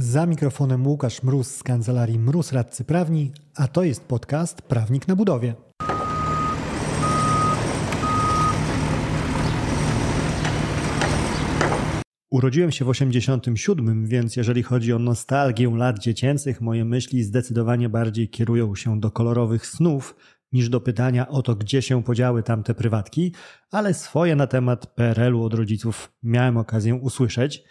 Za mikrofonem Łukasz Mróz z kancelarii Mróz Radcy Prawni, a to jest podcast Prawnik na Budowie. Urodziłem się w 87, więc jeżeli chodzi o nostalgię lat dziecięcych, moje myśli zdecydowanie bardziej kierują się do kolorowych snów niż do pytania o to, gdzie się podziały tamte prywatki, ale swoje na temat PRL-u od rodziców miałem okazję usłyszeć.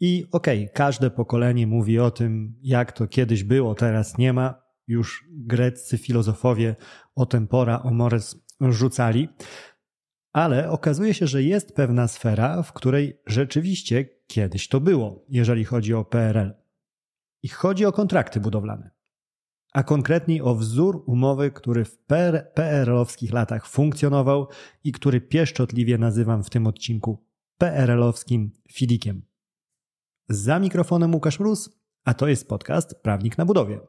I okej, okay, każde pokolenie mówi o tym, jak to kiedyś było, teraz nie ma. Już greccy filozofowie o tempora, o mores rzucali. Ale okazuje się, że jest pewna sfera, w której rzeczywiście kiedyś to było, jeżeli chodzi o PRL. I chodzi o kontrakty budowlane, a konkretniej o wzór umowy, który w PRL-owskich latach funkcjonował i który pieszczotliwie nazywam w tym odcinku PRL-owskim fidikiem. Za mikrofonem Łukasz Mróz, a to jest podcast Prawnik na budowie.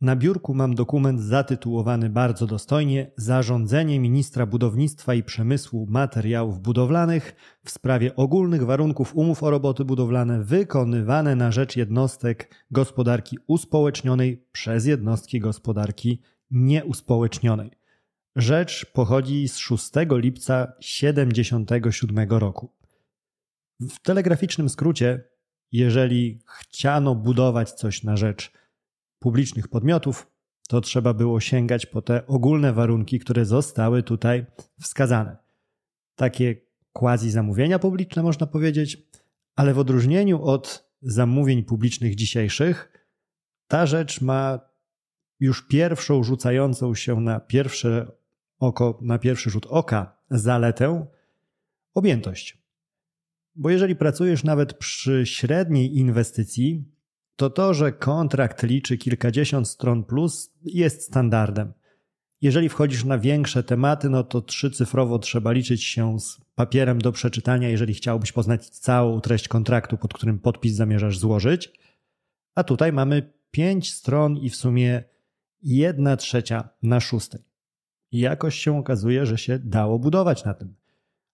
Na biurku mam dokument zatytułowany bardzo dostojnie Zarządzenie Ministra Budownictwa i Przemysłu Materiałów Budowlanych w sprawie ogólnych warunków umów o roboty budowlane wykonywane na rzecz jednostek gospodarki uspołecznionej przez jednostki gospodarki nieuspołecznionej. Rzecz pochodzi z 6 lipca 77 roku. W telegraficznym skrócie, jeżeli chciano budować coś na rzecz publicznych podmiotów, to trzeba było sięgać po te ogólne warunki, które zostały tutaj wskazane. Takie quasi zamówienia publiczne, można powiedzieć, ale w odróżnieniu od zamówień publicznych dzisiejszych, ta rzecz ma już pierwszą rzucającą się na pierwsze oko na pierwszy rzut oka zaletę objętość. Bo jeżeli pracujesz nawet przy średniej inwestycji, to to, że kontrakt liczy kilkadziesiąt stron plus, jest standardem. Jeżeli wchodzisz na większe tematy, no to trzycyfrowo trzeba liczyć się z papierem do przeczytania, jeżeli chciałbyś poznać całą treść kontraktu, pod którym podpis zamierzasz złożyć. A tutaj mamy pięć stron i w sumie jedna trzecia na szóstej. I jakoś się okazuje, że się dało budować na tym.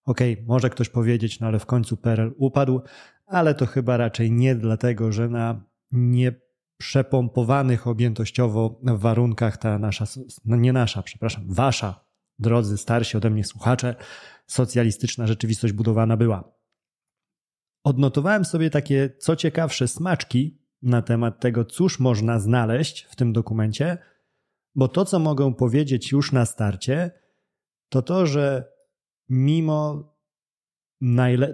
Okej, okay, może ktoś powiedzieć, no ale w końcu PRL upadł, ale to chyba raczej nie dlatego, że na nieprzepompowanych objętościowo warunkach ta nasza, no nie nasza, przepraszam, wasza, drodzy starsi ode mnie słuchacze, socjalistyczna rzeczywistość budowana była. Odnotowałem sobie takie co ciekawsze smaczki na temat tego, cóż można znaleźć w tym dokumencie – bo to, co mogę powiedzieć już na starcie, to to, że mimo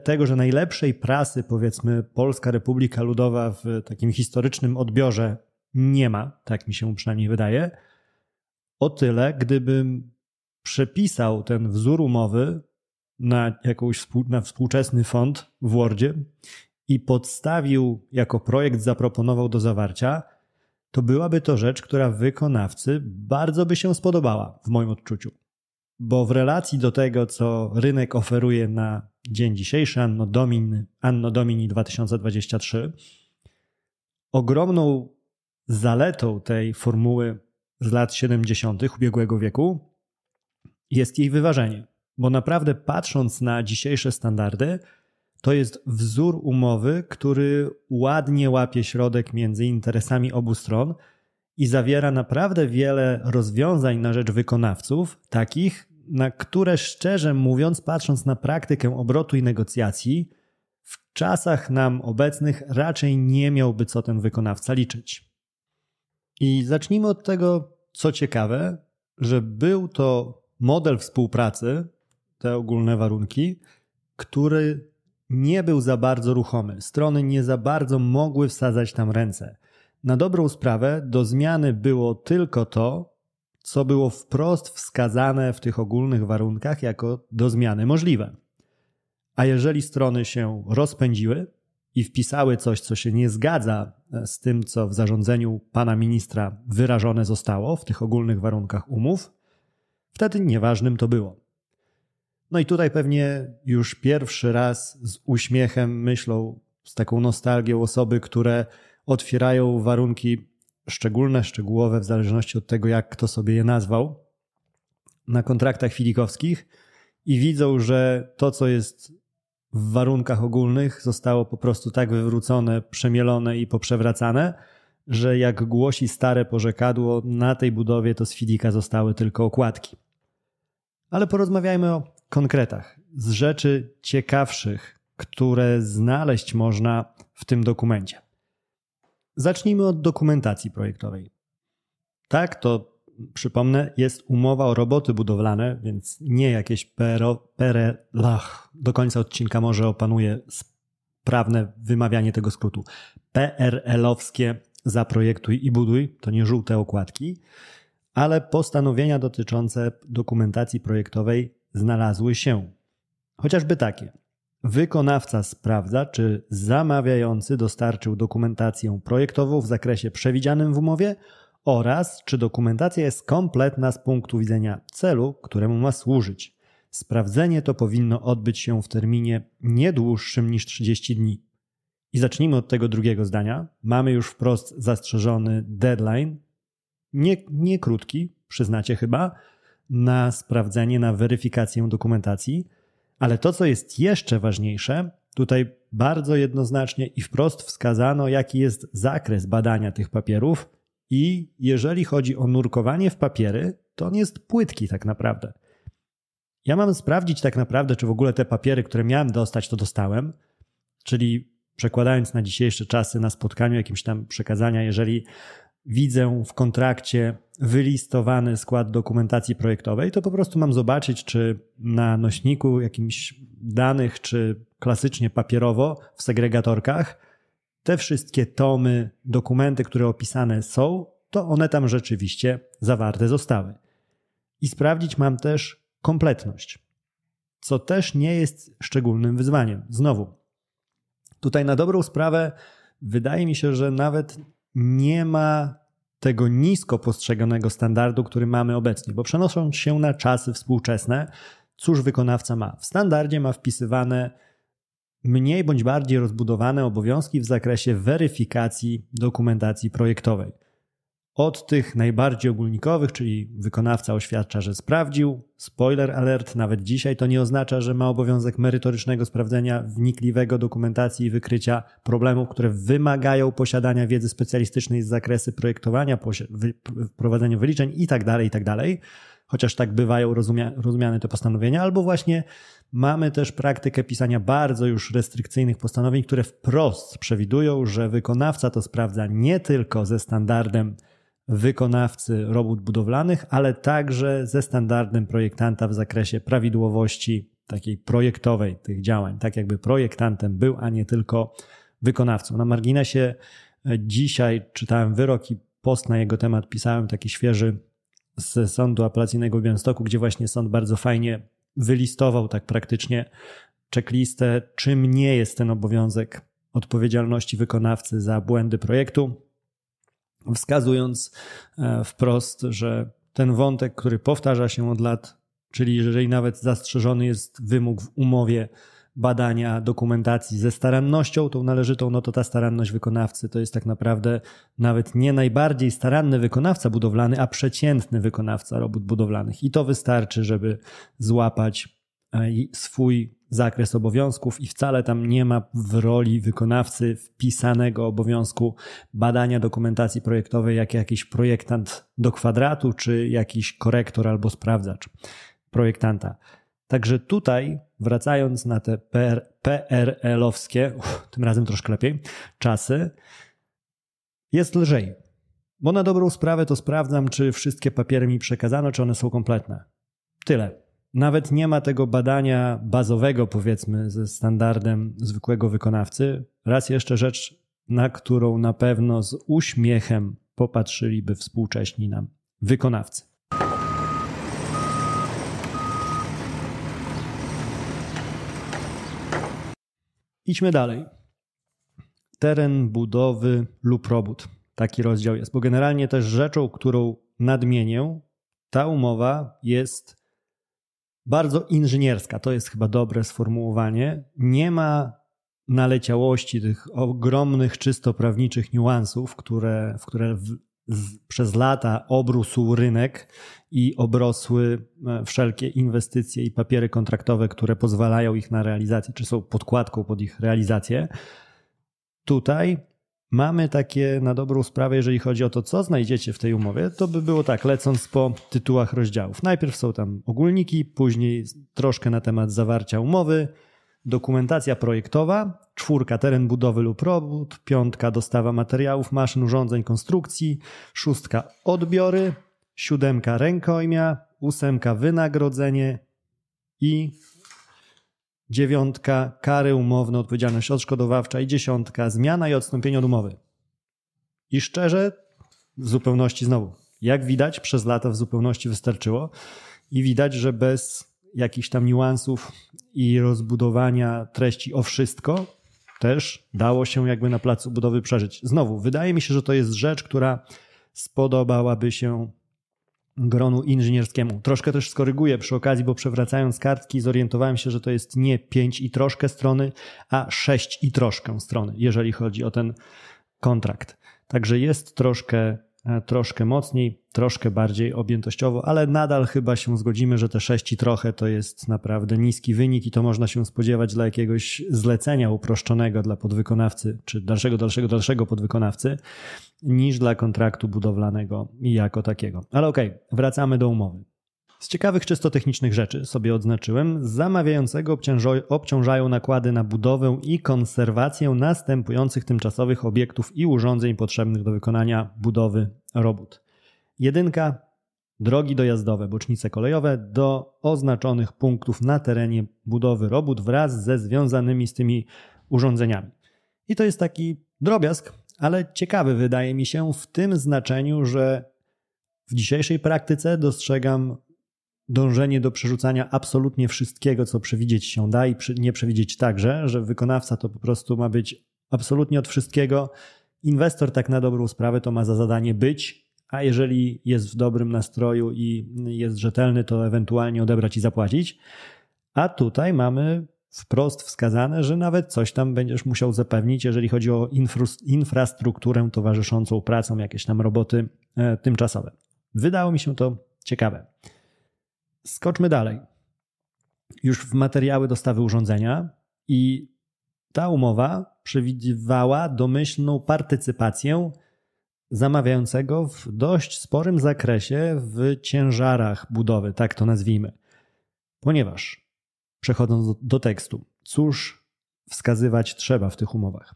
tego, że najlepszej prasy, powiedzmy, Polska Republika Ludowa w takim historycznym odbiorze nie ma, tak mi się przynajmniej wydaje, o tyle, gdybym przepisał ten wzór umowy na jakąś na współczesny font w Wordzie i podstawił jako projekt zaproponował do zawarcia, to byłaby to rzecz, która wykonawcy bardzo by się spodobała, w moim odczuciu. Bo w relacji do tego, co rynek oferuje na dzień dzisiejszy, Anno Domini, Anno Domini 2023, ogromną zaletą tej formuły z lat 70. ubiegłego wieku jest jej wyważenie. Bo naprawdę patrząc na dzisiejsze standardy, to jest wzór umowy, który ładnie łapie środek między interesami obu stron i zawiera naprawdę wiele rozwiązań na rzecz wykonawców, takich, na które szczerze mówiąc, patrząc na praktykę obrotu i negocjacji, w czasach nam obecnych raczej nie miałby co ten wykonawca liczyć. I zacznijmy od tego, co ciekawe, że był to model współpracy, te ogólne warunki, który nie był za bardzo ruchomy, strony nie za bardzo mogły wsadzać tam ręce. Na dobrą sprawę do zmiany było tylko to, co było wprost wskazane w tych ogólnych warunkach jako do zmiany możliwe. A jeżeli strony się rozpędziły i wpisały coś, co się nie zgadza e, z tym, co w zarządzeniu pana ministra wyrażone zostało w tych ogólnych warunkach umów, wtedy nieważnym to było. No i tutaj pewnie już pierwszy raz z uśmiechem myślą, z taką nostalgią osoby, które otwierają warunki szczególne, szczegółowe, w zależności od tego, jak kto sobie je nazwał, na kontraktach filikowskich i widzą, że to, co jest w warunkach ogólnych, zostało po prostu tak wywrócone, przemielone i poprzewracane, że jak głosi stare porzekadło, na tej budowie to z filika zostały tylko okładki. Ale porozmawiajmy o konkretach, z rzeczy ciekawszych, które znaleźć można w tym dokumencie. Zacznijmy od dokumentacji projektowej. Tak, to przypomnę, jest umowa o roboty budowlane, więc nie jakieś pero, pere, lach. Do końca odcinka może opanuję sprawne wymawianie tego skrótu. PRL-owskie zaprojektuj i buduj, to nie żółte okładki, ale postanowienia dotyczące dokumentacji projektowej znalazły się. Chociażby takie. Wykonawca sprawdza, czy zamawiający dostarczył dokumentację projektową w zakresie przewidzianym w umowie oraz czy dokumentacja jest kompletna z punktu widzenia celu, któremu ma służyć. Sprawdzenie to powinno odbyć się w terminie nie dłuższym niż 30 dni. I zacznijmy od tego drugiego zdania. Mamy już wprost zastrzeżony deadline. Nie, nie krótki, przyznacie chyba, na sprawdzenie, na weryfikację dokumentacji. Ale to, co jest jeszcze ważniejsze, tutaj bardzo jednoznacznie i wprost wskazano, jaki jest zakres badania tych papierów. I jeżeli chodzi o nurkowanie w papiery, to on jest płytki tak naprawdę. Ja mam sprawdzić tak naprawdę, czy w ogóle te papiery, które miałem dostać, to dostałem. Czyli przekładając na dzisiejsze czasy, na spotkaniu jakimś tam przekazania, jeżeli widzę w kontrakcie wylistowany skład dokumentacji projektowej, to po prostu mam zobaczyć, czy na nośniku jakimś danych, czy klasycznie papierowo w segregatorkach, te wszystkie tomy, dokumenty, które opisane są, to one tam rzeczywiście zawarte zostały. I sprawdzić mam też kompletność, co też nie jest szczególnym wyzwaniem. Znowu, tutaj na dobrą sprawę wydaje mi się, że nawet nie ma tego nisko postrzeganego standardu, który mamy obecnie, bo przenosząc się na czasy współczesne, cóż wykonawca ma? W standardzie ma wpisywane mniej bądź bardziej rozbudowane obowiązki w zakresie weryfikacji dokumentacji projektowej. Od tych najbardziej ogólnikowych, czyli wykonawca oświadcza, że sprawdził, spoiler alert, nawet dzisiaj to nie oznacza, że ma obowiązek merytorycznego sprawdzenia wnikliwego dokumentacji i wykrycia problemów, które wymagają posiadania wiedzy specjalistycznej z zakresu projektowania, prowadzenia wyliczeń itd., tak itd., tak chociaż tak bywają rozumiane te postanowienia, albo właśnie mamy też praktykę pisania bardzo już restrykcyjnych postanowień, które wprost przewidują, że wykonawca to sprawdza nie tylko ze standardem wykonawcy robót budowlanych, ale także ze standardem projektanta w zakresie prawidłowości takiej projektowej tych działań, tak jakby projektantem był, a nie tylko wykonawcą. Na marginesie e, dzisiaj czytałem wyrok i post na jego temat pisałem, taki świeży z Sądu Apelacyjnego w Białymstoku, gdzie właśnie sąd bardzo fajnie wylistował tak praktycznie checklistę, czym nie jest ten obowiązek odpowiedzialności wykonawcy za błędy projektu wskazując e, wprost, że ten wątek, który powtarza się od lat, czyli jeżeli nawet zastrzeżony jest wymóg w umowie badania dokumentacji ze starannością, tą należytą, no to ta staranność wykonawcy to jest tak naprawdę nawet nie najbardziej staranny wykonawca budowlany, a przeciętny wykonawca robót budowlanych. I to wystarczy, żeby złapać e, swój zakres obowiązków i wcale tam nie ma w roli wykonawcy wpisanego obowiązku badania dokumentacji projektowej jak jakiś projektant do kwadratu czy jakiś korektor albo sprawdzacz projektanta. Także tutaj, wracając na te PR, PRL-owskie, tym razem troszkę lepiej, czasy, jest lżej. Bo na dobrą sprawę to sprawdzam, czy wszystkie papiery mi przekazano, czy one są kompletne. Tyle nawet nie ma tego badania bazowego, powiedzmy, ze standardem zwykłego wykonawcy. Raz jeszcze rzecz, na którą na pewno z uśmiechem popatrzyliby współcześni nam wykonawcy. Idźmy dalej. Teren budowy lub robót. Taki rozdział jest, bo generalnie też rzeczą, którą nadmienię, ta umowa jest bardzo inżynierska. To jest chyba dobre sformułowanie. Nie ma naleciałości tych ogromnych, czysto prawniczych niuansów, które, w które w, przez lata obrósł rynek i obrosły e, wszelkie inwestycje i papiery kontraktowe, które pozwalają ich na realizację, czy są podkładką pod ich realizację. Tutaj mamy takie na dobrą sprawę, jeżeli chodzi o to, co znajdziecie w tej umowie, to by było tak, lecąc po tytułach rozdziałów. Najpierw są tam ogólniki, później troszkę na temat zawarcia umowy, dokumentacja projektowa, czwórka teren budowy lub robót, piątka dostawa materiałów, maszyn, urządzeń, konstrukcji, szóstka odbiory, siódemka rękojmia, ósemka wynagrodzenie i dziewiątka kary umowne, odpowiedzialność odszkodowawcza i dziesiątka zmiana i odstąpienie od umowy. I szczerze, w zupełności znowu, jak widać, przez lata w zupełności wystarczyło i widać, że bez jakichś tam niuansów i rozbudowania treści o wszystko też dało się jakby na placu budowy przeżyć. Znowu, wydaje mi się, że to jest rzecz, która spodobałaby się gronu inżynierskiemu. Troszkę też skoryguję przy okazji, bo przewracając kartki zorientowałem się, że to jest nie 5 i troszkę strony, a 6 i troszkę strony, jeżeli chodzi o ten kontrakt. Także jest troszkę E, troszkę mocniej, troszkę bardziej objętościowo, ale nadal chyba się zgodzimy, że te 6 i trochę to jest naprawdę niski wynik i to można się spodziewać dla jakiegoś zlecenia uproszczonego dla podwykonawcy, czy dalszego, dalszego, dalszego podwykonawcy, niż dla kontraktu budowlanego jako takiego. Ale okej, okay, wracamy do umowy. Z ciekawych czysto technicznych rzeczy sobie odznaczyłem, zamawiającego obciążają nakłady na budowę i konserwację następujących tymczasowych obiektów i urządzeń potrzebnych do wykonania budowy robót. Jedynka drogi dojazdowe, bocznice kolejowe do oznaczonych punktów na terenie budowy robót wraz ze związanymi z tymi urządzeniami. I to jest taki drobiazg, ale ciekawy wydaje mi się w tym znaczeniu, że w dzisiejszej praktyce dostrzegam dążenie do przerzucania absolutnie wszystkiego, co przewidzieć się da i nie przewidzieć także, że wykonawca to po prostu ma być absolutnie od wszystkiego. Inwestor tak na dobrą sprawę to ma za zadanie być, a jeżeli jest w dobrym nastroju i jest rzetelny, to ewentualnie odebrać i zapłacić. A tutaj mamy wprost wskazane, że nawet coś tam będziesz musiał zapewnić, jeżeli chodzi o infrastrukturę towarzyszącą pracom, jakieś tam roboty e, tymczasowe. Wydało mi się to ciekawe. Skoczmy dalej. Już w materiały dostawy urządzenia i ta umowa przewidywała domyślną partycypację zamawiającego w dość sporym zakresie w ciężarach budowy, tak to nazwijmy. Ponieważ, przechodząc do, do tekstu, cóż wskazywać trzeba w tych umowach?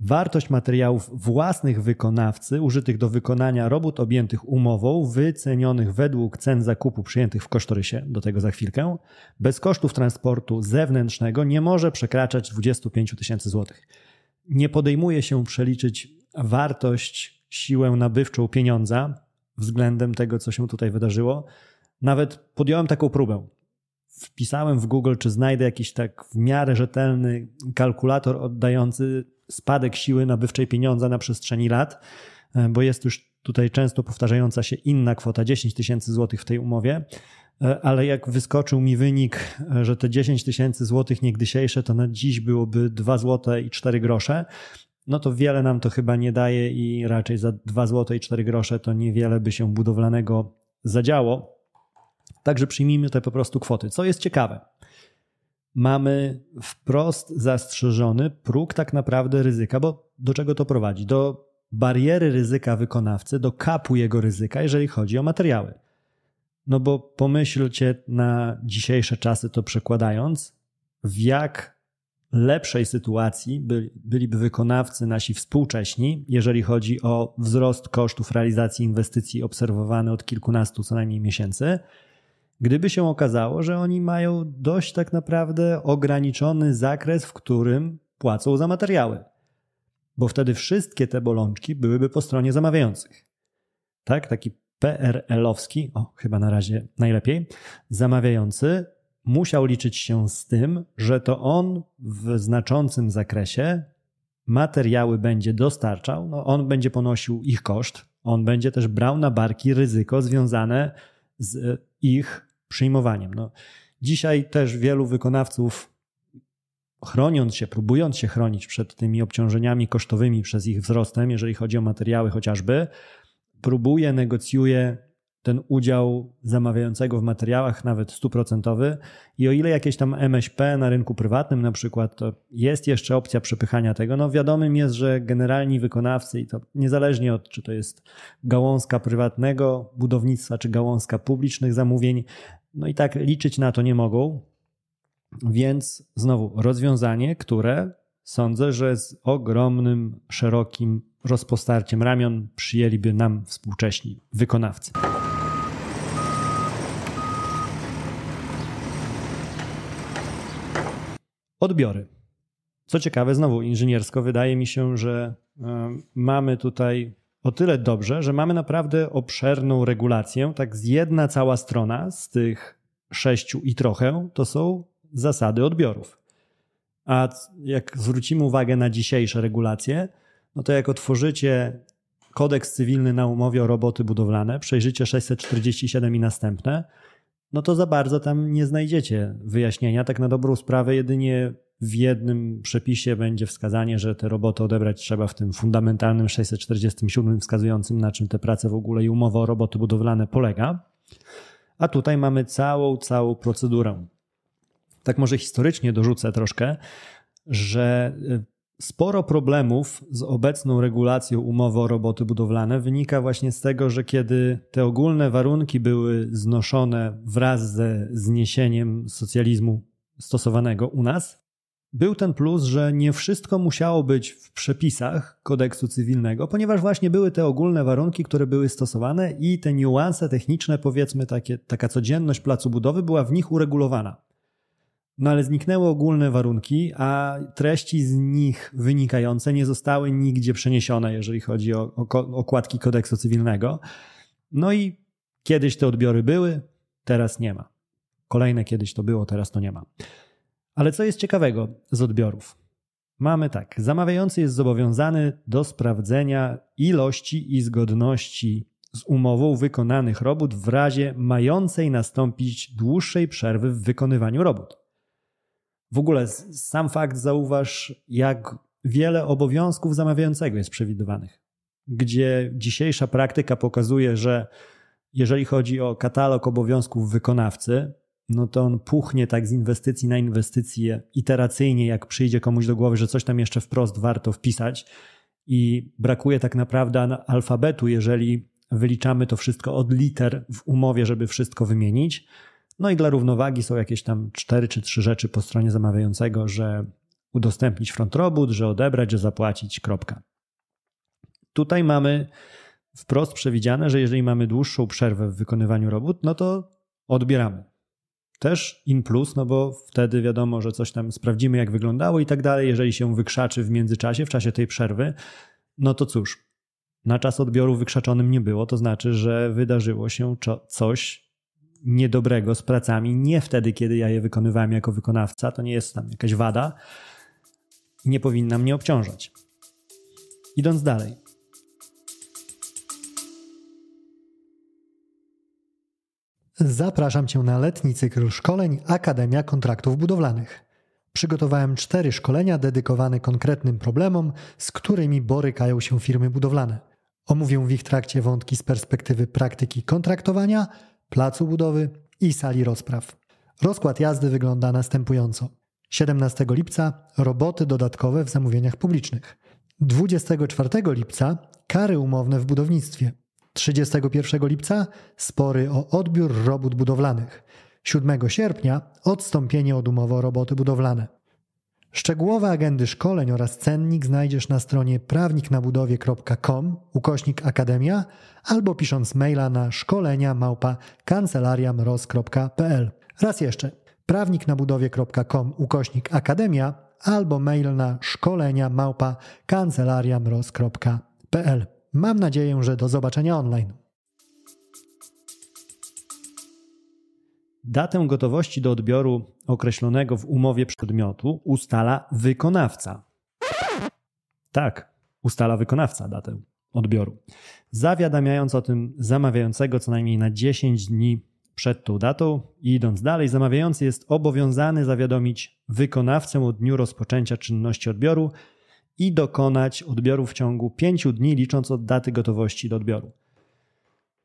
Wartość materiałów własnych wykonawcy użytych do wykonania robót objętych umową, wycenionych według cen zakupu przyjętych w kosztorysie, do tego za chwilkę, bez kosztów transportu zewnętrznego nie może przekraczać 25 tysięcy złotych. Nie podejmuje się przeliczyć wartość, siłę nabywczą pieniądza względem tego, co się tutaj wydarzyło. Nawet podjąłem taką próbę wpisałem w Google, czy znajdę jakiś tak w miarę rzetelny kalkulator oddający spadek siły nabywczej pieniądza na przestrzeni lat, e, bo jest już tutaj często powtarzająca się inna kwota 10 tysięcy złotych w tej umowie, e, ale jak wyskoczył mi wynik, e, że te 10 tysięcy złotych niegdysiejsze to na dziś byłoby 2 złote i 4 grosze, no to wiele nam to chyba nie daje i raczej za 2 złote i 4 grosze to niewiele by się budowlanego zadziało. Także przyjmijmy te po prostu kwoty. Co jest ciekawe, mamy wprost zastrzeżony próg tak naprawdę ryzyka, bo do czego to prowadzi? Do bariery ryzyka wykonawcy, do kapu jego ryzyka, jeżeli chodzi o materiały. No bo pomyślcie na dzisiejsze czasy to przekładając, w jak lepszej sytuacji byliby wykonawcy nasi współcześni, jeżeli chodzi o wzrost kosztów realizacji inwestycji obserwowany od kilkunastu co najmniej miesięcy, Gdyby się okazało, że oni mają dość tak naprawdę ograniczony zakres, w którym płacą za materiały, bo wtedy wszystkie te bolączki byłyby po stronie zamawiających. Tak, taki PRL-owski, o chyba na razie najlepiej, zamawiający musiał liczyć się z tym, że to on w znaczącym zakresie materiały będzie dostarczał, no on będzie ponosił ich koszt, on będzie też brał na barki ryzyko związane z e, ich przyjmowaniem. No, dzisiaj też wielu wykonawców, chroniąc się, próbując się chronić przed tymi obciążeniami kosztowymi przez ich wzrostem, jeżeli chodzi o materiały chociażby, próbuje, negocjuje ten udział zamawiającego w materiałach, nawet stuprocentowy. I o ile jakieś tam MŚP na rynku prywatnym na przykład, to jest jeszcze opcja przepychania tego. No wiadomym jest, że generalni wykonawcy, i to niezależnie od czy to jest gałązka prywatnego budownictwa, czy gałązka publicznych zamówień, no i tak liczyć na to nie mogą. Więc znowu rozwiązanie, które sądzę, że z ogromnym, szerokim rozpostarciem ramion przyjęliby nam współcześni wykonawcy. Odbiory. Co ciekawe, znowu inżyniersko wydaje mi się, że e, mamy tutaj o tyle dobrze, że mamy naprawdę obszerną regulację. Tak z jedna cała strona z tych sześciu i trochę to są zasady odbiorów. A jak zwrócimy uwagę na dzisiejsze regulacje, no to jak otworzycie kodeks cywilny na umowie o roboty budowlane, przejrzycie 647 i następne, no to za bardzo tam nie znajdziecie wyjaśnienia. Tak na dobrą sprawę jedynie w jednym przepisie będzie wskazanie, że te roboty odebrać trzeba w tym fundamentalnym 647 wskazującym na czym te prace w ogóle i umowa o roboty budowlane polega. A tutaj mamy całą, całą procedurę. Tak może historycznie dorzucę troszkę, że y, Sporo problemów z obecną regulacją umowy o roboty budowlane wynika właśnie z tego, że kiedy te ogólne warunki były znoszone wraz ze zniesieniem socjalizmu stosowanego u nas, był ten plus, że nie wszystko musiało być w przepisach kodeksu cywilnego, ponieważ właśnie były te ogólne warunki, które były stosowane i te niuanse techniczne, powiedzmy takie, taka codzienność placu budowy była w nich uregulowana. No ale zniknęły ogólne warunki, a treści z nich wynikające nie zostały nigdzie przeniesione, jeżeli chodzi o okładki kodeksu cywilnego. No i kiedyś te odbiory były, teraz nie ma. Kolejne kiedyś to było, teraz to nie ma. Ale co jest ciekawego z odbiorów? Mamy tak, zamawiający jest zobowiązany do sprawdzenia ilości i zgodności z umową wykonanych robót w razie mającej nastąpić dłuższej przerwy w wykonywaniu robót. W ogóle sam fakt zauważ, jak wiele obowiązków zamawiającego jest przewidywanych, gdzie dzisiejsza praktyka pokazuje, że jeżeli chodzi o katalog obowiązków wykonawcy, no to on puchnie tak z inwestycji na inwestycje iteracyjnie, jak przyjdzie komuś do głowy, że coś tam jeszcze wprost warto wpisać i brakuje tak naprawdę alfabetu, jeżeli wyliczamy to wszystko od liter w umowie, żeby wszystko wymienić. No i dla równowagi są jakieś tam cztery czy trzy rzeczy po stronie zamawiającego, że udostępnić front robot, że odebrać, że zapłacić, kropka. Tutaj mamy wprost przewidziane, że jeżeli mamy dłuższą przerwę w wykonywaniu robót, no to odbieramy. Też in plus, no bo wtedy wiadomo, że coś tam sprawdzimy, jak wyglądało i tak dalej. Jeżeli się wykrzaczy w międzyczasie, w czasie tej przerwy, no to cóż, na czas odbioru wykrzaczonym nie było, to znaczy, że wydarzyło się coś, niedobrego z pracami, nie wtedy, kiedy ja je wykonywałem jako wykonawca, to nie jest tam jakaś wada, nie powinna mnie obciążać. Idąc dalej. Zapraszam Cię na letni cykl szkoleń Akademia Kontraktów Budowlanych. Przygotowałem cztery szkolenia dedykowane konkretnym problemom, z którymi borykają się firmy budowlane. Omówię w ich trakcie wątki z perspektywy praktyki kontraktowania, placu budowy i sali rozpraw. Rozkład jazdy wygląda następująco. 17 lipca roboty dodatkowe w zamówieniach publicznych. 24 lipca kary umowne w budownictwie. 31 lipca spory o odbiór robót budowlanych. 7 sierpnia odstąpienie od umowy o roboty budowlane. Szczegółowe agendy szkoleń oraz cennik znajdziesz na stronie prawniknabudowie.com ukośnik akademia albo pisząc maila na szkolenia małpa kancelariamroz.pl. Raz jeszcze prawniknabudowie.com ukośnik akademia albo mail na szkolenia małpa kancelariamroz.pl. Mam nadzieję, że do zobaczenia online. Datę gotowości do odbioru określonego w umowie przedmiotu ustala wykonawca. Tak, ustala wykonawca datę odbioru, zawiadamiając o tym zamawiającego co najmniej na 10 dni przed tą datą i idąc dalej, zamawiający jest obowiązany zawiadomić wykonawcę o dniu rozpoczęcia czynności odbioru i dokonać odbioru w ciągu 5 dni licząc od daty gotowości do odbioru.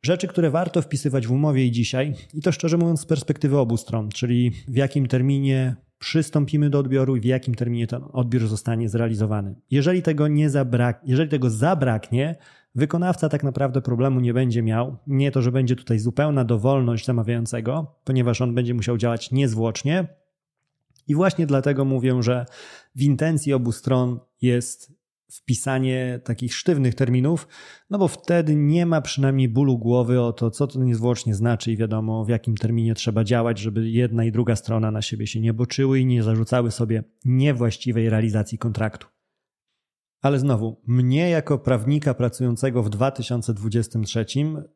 Rzeczy, które warto wpisywać w umowie i dzisiaj, i to szczerze mówiąc z perspektywy obu stron, czyli w jakim terminie przystąpimy do odbioru i w jakim terminie ten odbiór zostanie zrealizowany. Jeżeli tego, nie zabrak, jeżeli tego zabraknie, wykonawca tak naprawdę problemu nie będzie miał. Nie to, że będzie tutaj zupełna dowolność zamawiającego, ponieważ on będzie musiał działać niezwłocznie. I właśnie dlatego mówię, że w intencji obu stron jest wpisanie takich sztywnych terminów, no bo wtedy nie ma przynajmniej bólu głowy o to, co to niezwłocznie znaczy i wiadomo, w jakim terminie trzeba działać, żeby jedna i druga strona na siebie się nie boczyły i nie zarzucały sobie niewłaściwej realizacji kontraktu. Ale znowu, mnie jako prawnika pracującego w 2023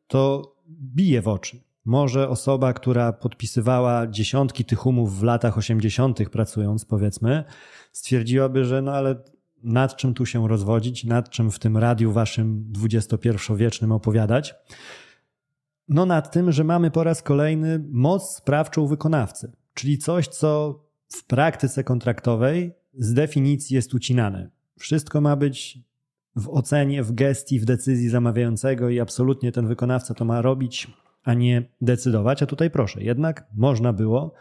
to bije w oczy. Może osoba, która podpisywała dziesiątki tych umów w latach 80., pracując, powiedzmy, stwierdziłaby, że no ale nad czym tu się rozwodzić, nad czym w tym radiu waszym XXI-wiecznym opowiadać. No nad tym, że mamy po raz kolejny moc sprawczą wykonawcy, czyli coś, co w praktyce kontraktowej z definicji jest ucinane. Wszystko ma być w ocenie, w gestii, w decyzji zamawiającego i absolutnie ten wykonawca to ma robić, a nie decydować. A tutaj proszę, jednak można było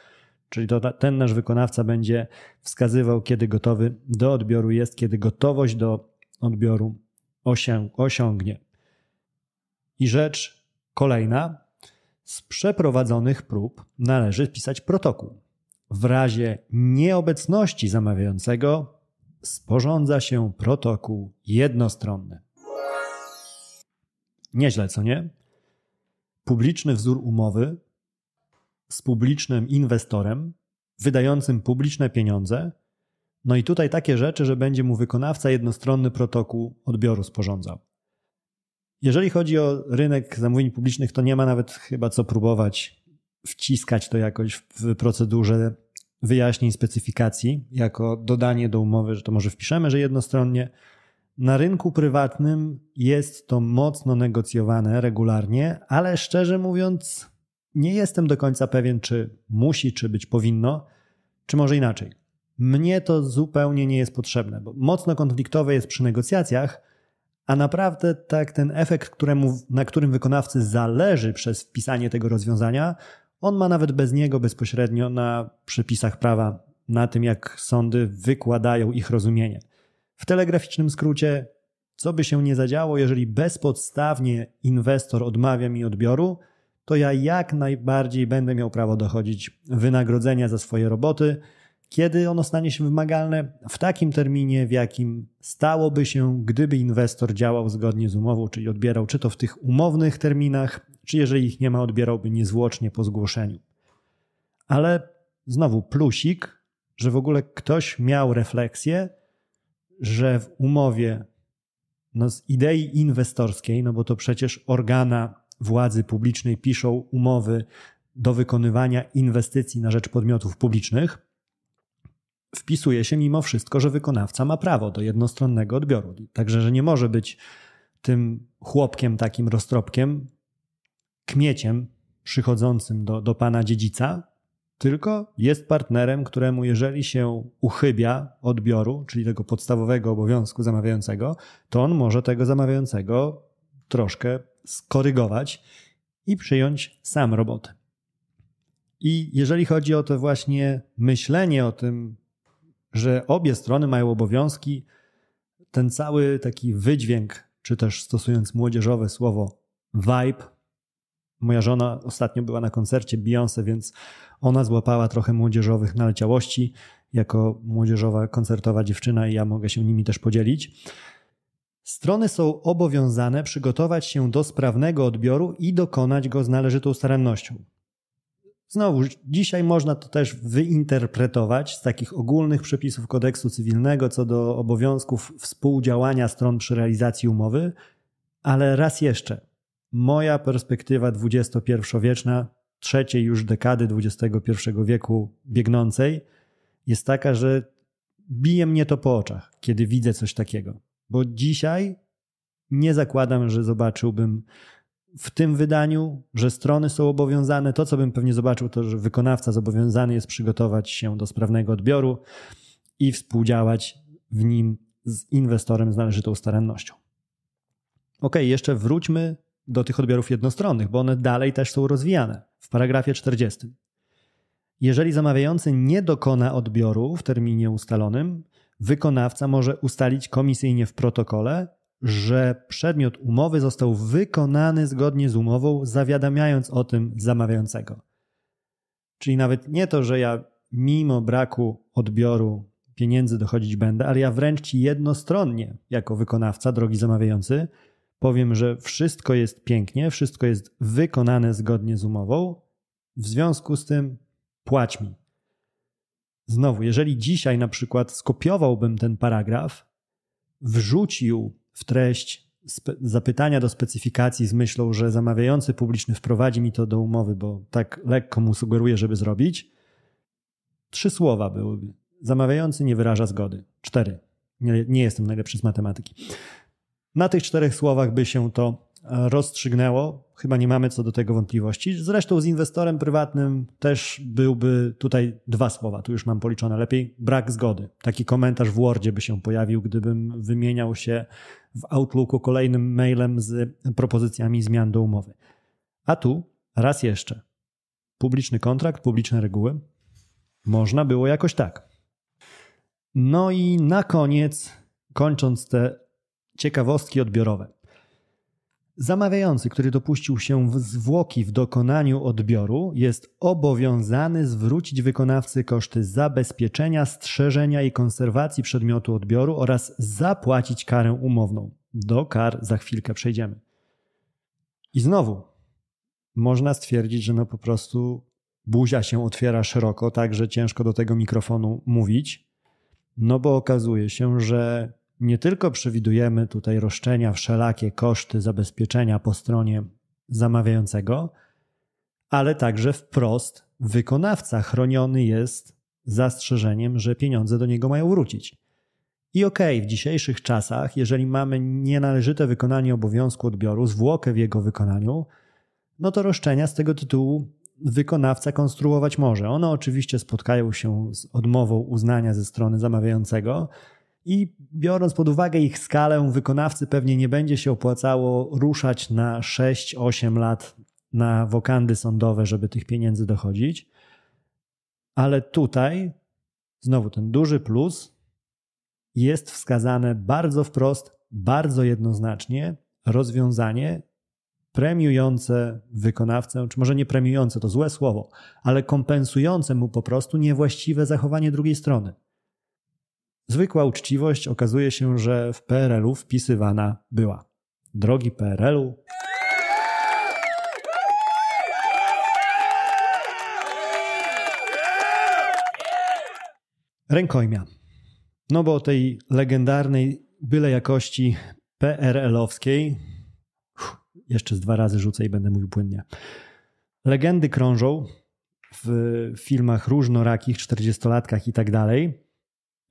Czyli to, ten nasz wykonawca będzie wskazywał, kiedy gotowy do odbioru jest, kiedy gotowość do odbioru osiągnie. I rzecz kolejna. Z przeprowadzonych prób należy pisać protokół. W razie nieobecności zamawiającego sporządza się protokół jednostronny. Nieźle, co nie? Publiczny wzór umowy z publicznym inwestorem, wydającym publiczne pieniądze. No i tutaj takie rzeczy, że będzie mu wykonawca jednostronny protokół odbioru sporządzał. Jeżeli chodzi o rynek zamówień publicznych, to nie ma nawet chyba co próbować wciskać to jakoś w procedurze wyjaśnień specyfikacji, jako dodanie do umowy, że to może wpiszemy, że jednostronnie. Na rynku prywatnym jest to mocno negocjowane regularnie, ale szczerze mówiąc, nie jestem do końca pewien, czy musi, czy być powinno, czy może inaczej. Mnie to zupełnie nie jest potrzebne, bo mocno konfliktowe jest przy negocjacjach, a naprawdę tak ten efekt, któremu, na którym wykonawcy zależy przez wpisanie tego rozwiązania, on ma nawet bez niego bezpośrednio na przepisach prawa, na tym jak sądy wykładają ich rozumienie. W telegraficznym skrócie, co by się nie zadziało, jeżeli bezpodstawnie inwestor odmawia mi odbioru – to ja jak najbardziej będę miał prawo dochodzić wynagrodzenia za swoje roboty, kiedy ono stanie się wymagalne, w takim terminie, w jakim stałoby się, gdyby inwestor działał zgodnie z umową, czyli odbierał czy to w tych umownych terminach, czy jeżeli ich nie ma, odbierałby niezwłocznie po zgłoszeniu. Ale znowu plusik, że w ogóle ktoś miał refleksję, że w umowie no z idei inwestorskiej, no bo to przecież organa władzy publicznej piszą umowy do wykonywania inwestycji na rzecz podmiotów publicznych, wpisuje się mimo wszystko, że wykonawca ma prawo do jednostronnego odbioru. Także, że nie może być tym chłopkiem, takim roztropkiem, kmieciem przychodzącym do, do pana dziedzica, tylko jest partnerem, któremu jeżeli się uchybia odbioru, czyli tego podstawowego obowiązku zamawiającego, to on może tego zamawiającego troszkę skorygować i przyjąć sam robotę. I jeżeli chodzi o to właśnie myślenie o tym, że obie strony mają obowiązki, ten cały taki wydźwięk, czy też stosując młodzieżowe słowo vibe, moja żona ostatnio była na koncercie Beyoncé, więc ona złapała trochę młodzieżowych naleciałości jako młodzieżowa koncertowa dziewczyna i ja mogę się nimi też podzielić. Strony są obowiązane przygotować się do sprawnego odbioru i dokonać go z należytą starannością. Znowu, dzisiaj można to też wyinterpretować z takich ogólnych przepisów kodeksu cywilnego co do obowiązków współdziałania stron przy realizacji umowy, ale raz jeszcze, moja perspektywa XXI-wieczna, trzeciej już dekady XXI wieku biegnącej, jest taka, że bije mnie to po oczach, kiedy widzę coś takiego. Bo dzisiaj nie zakładam, że zobaczyłbym w tym wydaniu, że strony są obowiązane. To, co bym pewnie zobaczył, to, że wykonawca zobowiązany jest przygotować się do sprawnego odbioru i współdziałać w nim z inwestorem z należytą starannością. Ok, jeszcze wróćmy do tych odbiorów jednostronnych, bo one dalej też są rozwijane w paragrafie 40. Jeżeli zamawiający nie dokona odbioru w terminie ustalonym, wykonawca może ustalić komisyjnie w protokole, że przedmiot umowy został wykonany zgodnie z umową, zawiadamiając o tym zamawiającego. Czyli nawet nie to, że ja mimo braku odbioru pieniędzy dochodzić będę, ale ja wręcz ci jednostronnie, jako wykonawca, drogi zamawiający, powiem, że wszystko jest pięknie, wszystko jest wykonane zgodnie z umową, w związku z tym płać mi. Znowu, jeżeli dzisiaj na przykład skopiowałbym ten paragraf, wrzucił w treść zapytania do specyfikacji z myślą, że zamawiający publiczny wprowadzi mi to do umowy, bo tak lekko mu sugeruję, żeby zrobić, trzy słowa byłyby. Zamawiający nie wyraża zgody. Cztery. Nie, nie jestem najlepszy z matematyki. Na tych czterech słowach by się to e, rozstrzygnęło, Chyba nie mamy co do tego wątpliwości. Zresztą z inwestorem prywatnym też byłby tutaj dwa słowa, tu już mam policzone lepiej, brak zgody. Taki komentarz w Wordzie by się pojawił, gdybym wymieniał się w Outlooku kolejnym mailem z propozycjami zmian do umowy. A tu raz jeszcze publiczny kontrakt, publiczne reguły. Można było jakoś tak. No i na koniec, kończąc te ciekawostki odbiorowe. Zamawiający, który dopuścił się w zwłoki w dokonaniu odbioru, jest obowiązany zwrócić wykonawcy koszty zabezpieczenia, strzeżenia i konserwacji przedmiotu odbioru oraz zapłacić karę umowną. Do kar za chwilkę przejdziemy. I znowu można stwierdzić, że no po prostu buzia się otwiera szeroko, także ciężko do tego mikrofonu mówić, no bo okazuje się, że nie tylko przewidujemy tutaj roszczenia wszelakie koszty zabezpieczenia po stronie zamawiającego, ale także wprost wykonawca chroniony jest zastrzeżeniem, że pieniądze do niego mają wrócić. I okej, okay, w dzisiejszych czasach, jeżeli mamy nienależyte wykonanie obowiązku odbioru, zwłokę w jego wykonaniu, no to roszczenia z tego tytułu wykonawca konstruować może. One oczywiście spotkają się z odmową uznania ze strony zamawiającego, i biorąc pod uwagę ich skalę, wykonawcy pewnie nie będzie się opłacało ruszać na 6-8 lat na wokandy sądowe, żeby tych pieniędzy dochodzić. Ale tutaj znowu ten duży plus jest wskazane bardzo wprost, bardzo jednoznacznie rozwiązanie premiujące wykonawcę, czy może nie premiujące, to złe słowo, ale kompensujące mu po prostu niewłaściwe zachowanie drugiej strony. Zwykła uczciwość okazuje się, że w PRL-u wpisywana była. Drogi PRL-u. Rękojmia. No bo tej legendarnej, byle jakości PRL-owskiej. jeszcze z dwa razy rzucę i będę mówił płynnie. Legendy krążą w filmach różnorakich, czterdziestolatkach i tak dalej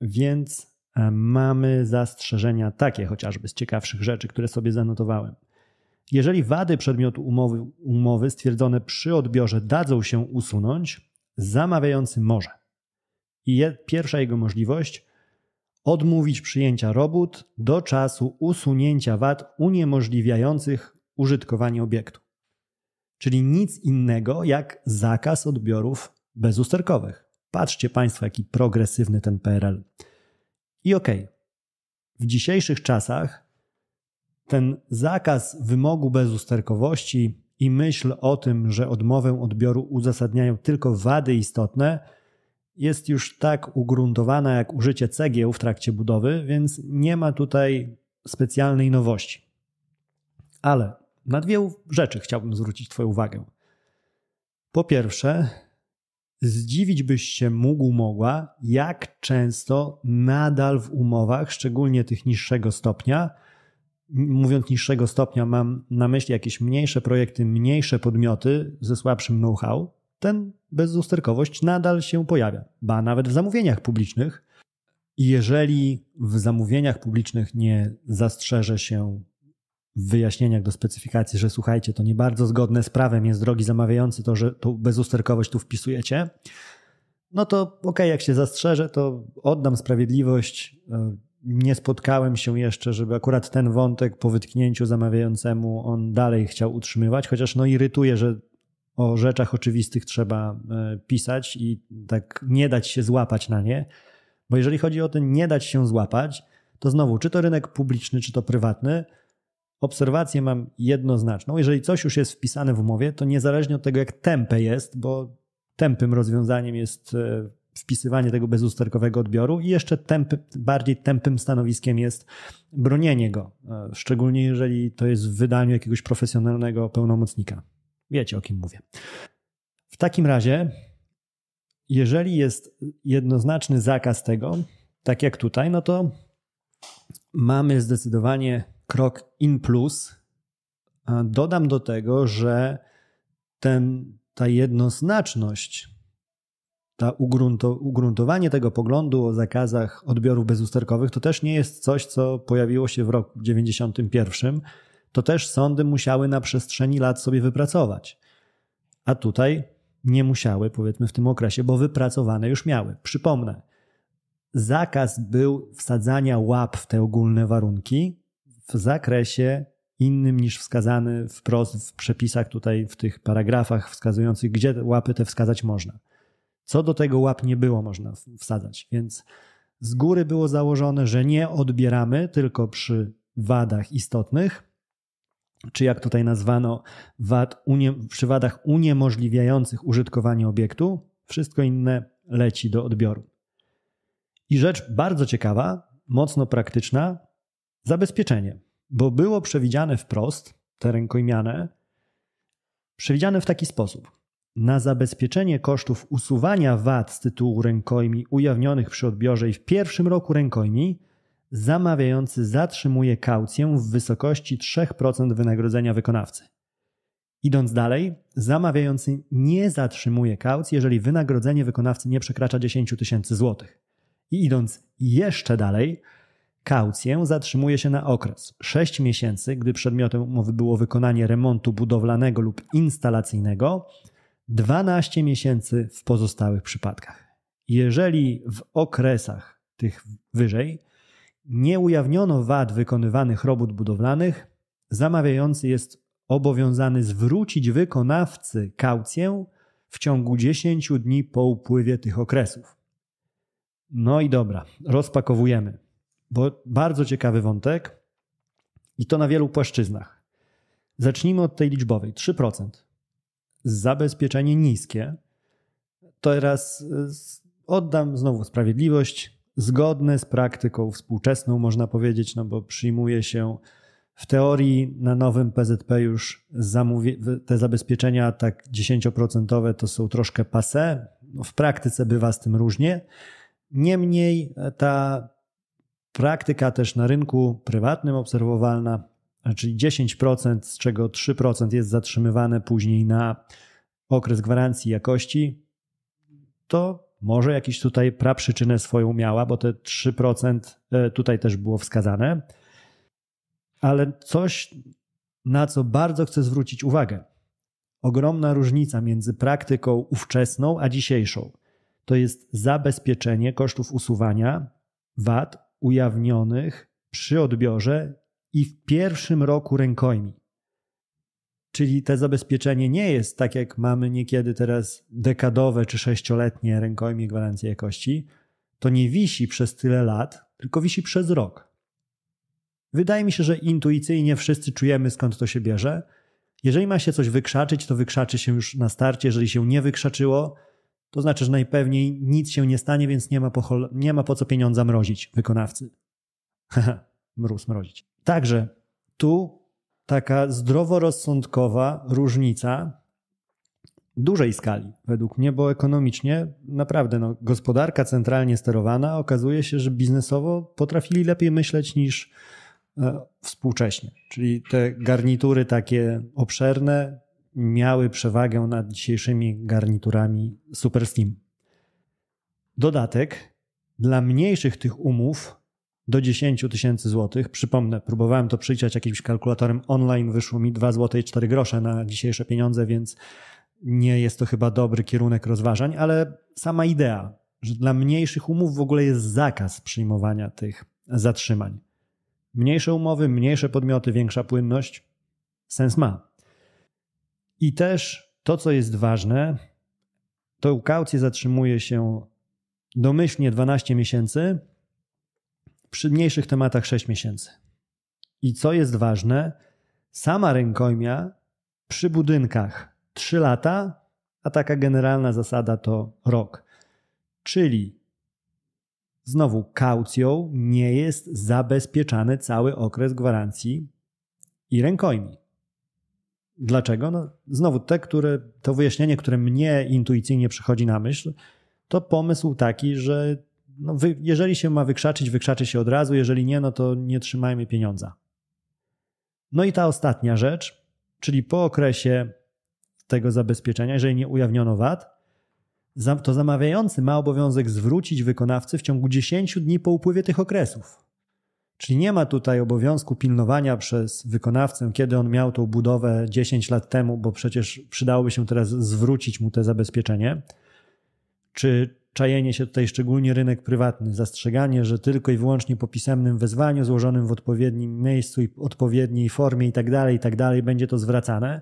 więc e, mamy zastrzeżenia takie chociażby z ciekawszych rzeczy, które sobie zanotowałem. Jeżeli wady przedmiotu umowy, umowy stwierdzone przy odbiorze dadzą się usunąć, zamawiający może. I pierwsza jego możliwość odmówić przyjęcia robót do czasu usunięcia wad uniemożliwiających użytkowanie obiektu. Czyli nic innego jak zakaz odbiorów bezusterkowych. Patrzcie Państwo, jaki progresywny ten PRL. I okej, okay, w dzisiejszych czasach ten zakaz wymogu bezusterkowości i myśl o tym, że odmowę odbioru uzasadniają tylko wady istotne, jest już tak ugruntowana jak użycie cegieł w trakcie budowy, więc nie ma tutaj specjalnej nowości. Ale na dwie rzeczy chciałbym zwrócić Twoją uwagę. Po pierwsze, Zdziwić byś się mógł, mogła, jak często nadal w umowach, szczególnie tych niższego stopnia, mówiąc niższego stopnia, mam na myśli jakieś mniejsze projekty, mniejsze podmioty ze słabszym know-how, ten bezusterkowość nadal się pojawia, ba nawet w zamówieniach publicznych. Jeżeli w zamówieniach publicznych nie zastrzeże się wyjaśnieniach do specyfikacji, że słuchajcie, to nie bardzo zgodne z prawem jest drogi zamawiający to, że tu bezusterkowość tu wpisujecie, no to okej, okay, jak się zastrzeże, to oddam sprawiedliwość. E, nie spotkałem się jeszcze, żeby akurat ten wątek po wytknięciu zamawiającemu on dalej chciał utrzymywać, chociaż no irytuje, że o rzeczach oczywistych trzeba e, pisać i tak nie dać się złapać na nie. Bo jeżeli chodzi o ten nie dać się złapać, to znowu, czy to rynek publiczny, czy to prywatny, obserwację mam jednoznaczną. Jeżeli coś już jest wpisane w umowie, to niezależnie od tego, jak tempe jest, bo tempym rozwiązaniem jest e, wpisywanie tego bezusterkowego odbioru i jeszcze bardziej tępym stanowiskiem jest bronienie go, e, szczególnie jeżeli to jest w wydaniu jakiegoś profesjonalnego pełnomocnika. Wiecie, o kim mówię. W takim razie, jeżeli jest jednoznaczny zakaz tego, tak jak tutaj, no to mamy zdecydowanie krok in plus. Dodam do tego, że ten, ta jednoznaczność, ta ugrunto, ugruntowanie tego poglądu o zakazach odbiorów bezusterkowych to też nie jest coś, co pojawiło się w roku 91. To też sądy musiały na przestrzeni lat sobie wypracować. A tutaj nie musiały, powiedzmy, w tym okresie, bo wypracowane już miały. Przypomnę, zakaz był wsadzania łap w te ogólne warunki, w zakresie innym niż wskazany wprost w przepisach, tutaj w tych paragrafach wskazujących, gdzie łapy te wskazać można. Co do tego łap nie było można wsadzać, więc z góry było założone, że nie odbieramy tylko przy wadach istotnych, czy jak tutaj nazwano, wad unie, przy wadach uniemożliwiających użytkowanie obiektu, wszystko inne leci do odbioru. I rzecz bardzo ciekawa, mocno praktyczna, Zabezpieczenie, bo było przewidziane wprost, te rękojmiane, przewidziane w taki sposób. Na zabezpieczenie kosztów usuwania wad z tytułu rękojmi ujawnionych przy odbiorze i w pierwszym roku rękojmi zamawiający zatrzymuje kaucję w wysokości 3% wynagrodzenia wykonawcy. Idąc dalej, zamawiający nie zatrzymuje kaucji, jeżeli wynagrodzenie wykonawcy nie przekracza 10 tysięcy złotych. I idąc jeszcze dalej, Kaucję zatrzymuje się na okres 6 miesięcy, gdy przedmiotem umowy było wykonanie remontu budowlanego lub instalacyjnego, 12 miesięcy w pozostałych przypadkach. Jeżeli w okresach tych wyżej nie ujawniono wad wykonywanych robót budowlanych, zamawiający jest obowiązany zwrócić wykonawcy kaucję w ciągu 10 dni po upływie tych okresów. No i dobra, rozpakowujemy bo bardzo ciekawy wątek i to na wielu płaszczyznach. Zacznijmy od tej liczbowej 3%. Zabezpieczenie niskie. Teraz y, oddam znowu sprawiedliwość, zgodne z praktyką współczesną, można powiedzieć, no bo przyjmuje się w teorii na nowym PZP już te zabezpieczenia tak 10% to są troszkę pase. No w praktyce bywa z tym różnie. Niemniej e, ta Praktyka też na rynku prywatnym obserwowalna, czyli 10%, z czego 3% jest zatrzymywane później na okres gwarancji jakości, to może jakiś tutaj praprzyczynę swoją miała, bo te 3% e, tutaj też było wskazane. Ale coś, na co bardzo chcę zwrócić uwagę. Ogromna różnica między praktyką ówczesną a dzisiejszą to jest zabezpieczenie kosztów usuwania wad ujawnionych przy odbiorze i w pierwszym roku rękojmi. Czyli te zabezpieczenie nie jest tak, jak mamy niekiedy teraz dekadowe czy sześcioletnie rękojmie gwarancje jakości. To nie wisi przez tyle lat, tylko wisi przez rok. Wydaje mi się, że intuicyjnie wszyscy czujemy skąd to się bierze. Jeżeli ma się coś wykrzaczyć, to wykrzaczy się już na starcie. Jeżeli się nie wykrzaczyło, to znaczy, że najpewniej nic się nie stanie, więc nie ma po, nie ma po co pieniądza mrozić wykonawcy. Haha, mróz mrozić. Także tu taka zdroworozsądkowa różnica dużej skali, według mnie, bo ekonomicznie naprawdę no, gospodarka centralnie sterowana okazuje się, że biznesowo potrafili lepiej myśleć niż e, współcześnie. Czyli te garnitury takie obszerne miały przewagę nad dzisiejszymi garniturami Super Slim. Dodatek dla mniejszych tych umów do 10 tysięcy złotych. Przypomnę, próbowałem to przyliczać jakimś kalkulatorem online, wyszło mi 2 zł i 4 grosze na dzisiejsze pieniądze, więc nie jest to chyba dobry kierunek rozważań, ale sama idea, że dla mniejszych umów w ogóle jest zakaz przyjmowania tych zatrzymań. Mniejsze umowy, mniejsze podmioty, większa płynność sens ma. I też to, co jest ważne, tą kaucję zatrzymuje się domyślnie 12 miesięcy, przy mniejszych tematach 6 miesięcy. I co jest ważne, sama rękojmia przy budynkach 3 lata, a taka generalna zasada to rok. Czyli znowu kaucją nie jest zabezpieczany cały okres gwarancji i rękojmi. Dlaczego? No, znowu te, które, to wyjaśnienie, które mnie intuicyjnie przychodzi na myśl, to pomysł taki, że no, wy, jeżeli się ma wykrzaczyć, wykrzaczy się od razu, jeżeli nie, no to nie trzymajmy pieniądza. No i ta ostatnia rzecz, czyli po okresie tego zabezpieczenia, jeżeli nie ujawniono wad, to zamawiający ma obowiązek zwrócić wykonawcy w ciągu 10 dni po upływie tych okresów. Czyli nie ma tutaj obowiązku pilnowania przez wykonawcę, kiedy on miał tą budowę 10 lat temu, bo przecież przydałoby się teraz zwrócić mu te zabezpieczenie. Czy czajenie się tutaj szczególnie rynek prywatny, zastrzeganie, że tylko i wyłącznie po pisemnym wezwaniu złożonym w odpowiednim miejscu i odpowiedniej formie itd., tak itd. Tak będzie to zwracane.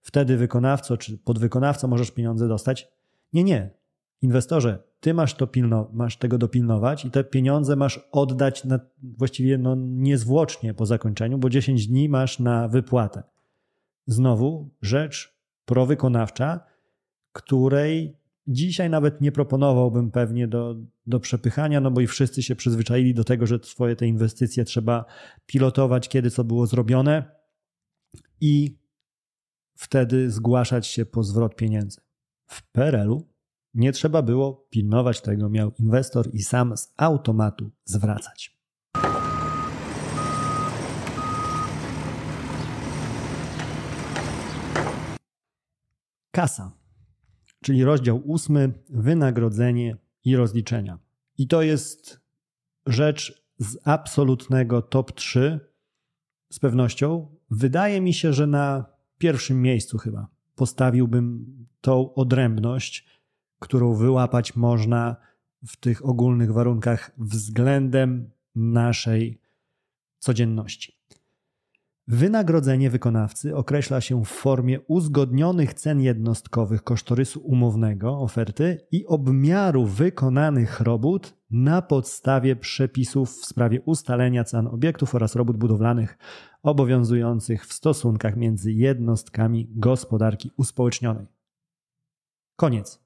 Wtedy wykonawco czy podwykonawca możesz pieniądze dostać. Nie, nie inwestorze, ty masz, to pilno, masz tego dopilnować i te pieniądze masz oddać na, właściwie no, niezwłocznie po zakończeniu, bo 10 dni masz na wypłatę. Znowu rzecz prowykonawcza, której dzisiaj nawet nie proponowałbym pewnie do, do przepychania, no bo i wszyscy się przyzwyczaili do tego, że swoje te inwestycje trzeba pilotować, kiedy co było zrobione i wtedy zgłaszać się po zwrot pieniędzy. W PRL-u nie trzeba było pilnować tego, miał inwestor i sam z automatu zwracać. Kasa, czyli rozdział ósmy: wynagrodzenie i rozliczenia. I to jest rzecz z absolutnego top 3 z pewnością. Wydaje mi się, że na pierwszym miejscu chyba postawiłbym tą odrębność którą wyłapać można w tych ogólnych warunkach względem naszej codzienności. Wynagrodzenie wykonawcy określa się w formie uzgodnionych cen jednostkowych kosztorysu umownego oferty i obmiaru wykonanych robót na podstawie przepisów w sprawie ustalenia cen obiektów oraz robót budowlanych obowiązujących w stosunkach między jednostkami gospodarki uspołecznionej. Koniec.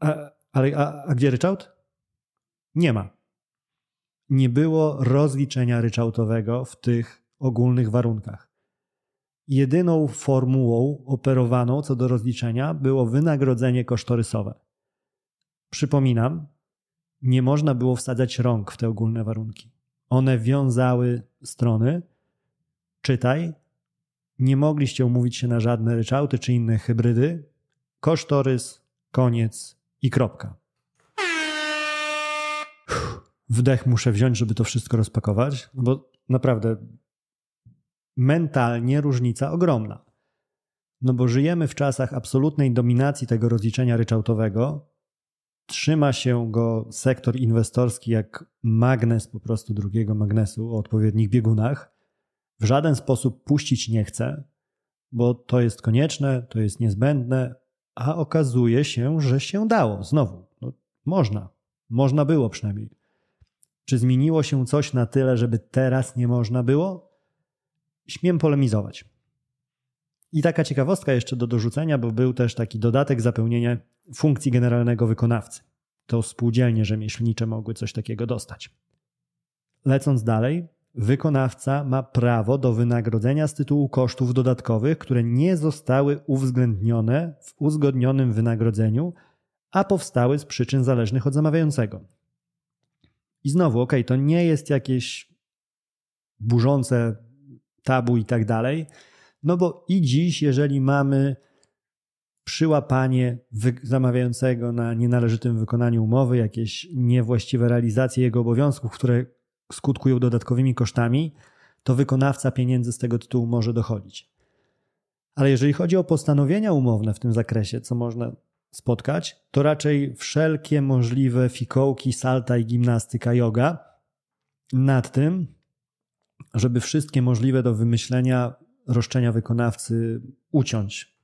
A, ale, a, a gdzie ryczałt? Nie ma. Nie było rozliczenia ryczałtowego w tych ogólnych warunkach. Jedyną formułą operowaną co do rozliczenia było wynagrodzenie kosztorysowe. Przypominam, nie można było wsadzać rąk w te ogólne warunki. One wiązały strony. Czytaj, nie mogliście umówić się na żadne ryczałty czy inne hybrydy, kosztorys, koniec i kropka. Wdech muszę wziąć, żeby to wszystko rozpakować, no bo naprawdę mentalnie różnica ogromna. No bo żyjemy w czasach absolutnej dominacji tego rozliczenia ryczałtowego. Trzyma się go sektor inwestorski jak magnes po prostu drugiego magnesu o odpowiednich biegunach. W żaden sposób puścić nie chce, bo to jest konieczne, to jest niezbędne, a okazuje się, że się dało. Znowu, no, można. Można było przynajmniej. Czy zmieniło się coś na tyle, żeby teraz nie można było? Śmiem polemizować. I taka ciekawostka jeszcze do dorzucenia, bo był też taki dodatek zapełnienia funkcji generalnego wykonawcy. To spółdzielnie rzemieślnicze mogły coś takiego dostać. Lecąc dalej, wykonawca ma prawo do wynagrodzenia z tytułu kosztów dodatkowych, które nie zostały uwzględnione w uzgodnionym wynagrodzeniu, a powstały z przyczyn zależnych od zamawiającego. I znowu, ok, to nie jest jakieś burzące tabu i tak dalej, no bo i dziś, jeżeli mamy przyłapanie zamawiającego na nienależytym wykonaniu umowy, jakieś niewłaściwe realizacje jego obowiązków, które skutkują dodatkowymi kosztami, to wykonawca pieniędzy z tego tytułu może dochodzić. Ale jeżeli chodzi o postanowienia umowne w tym zakresie, co można spotkać, to raczej wszelkie możliwe fikołki, salta i gimnastyka, yoga nad tym, żeby wszystkie możliwe do wymyślenia roszczenia wykonawcy uciąć.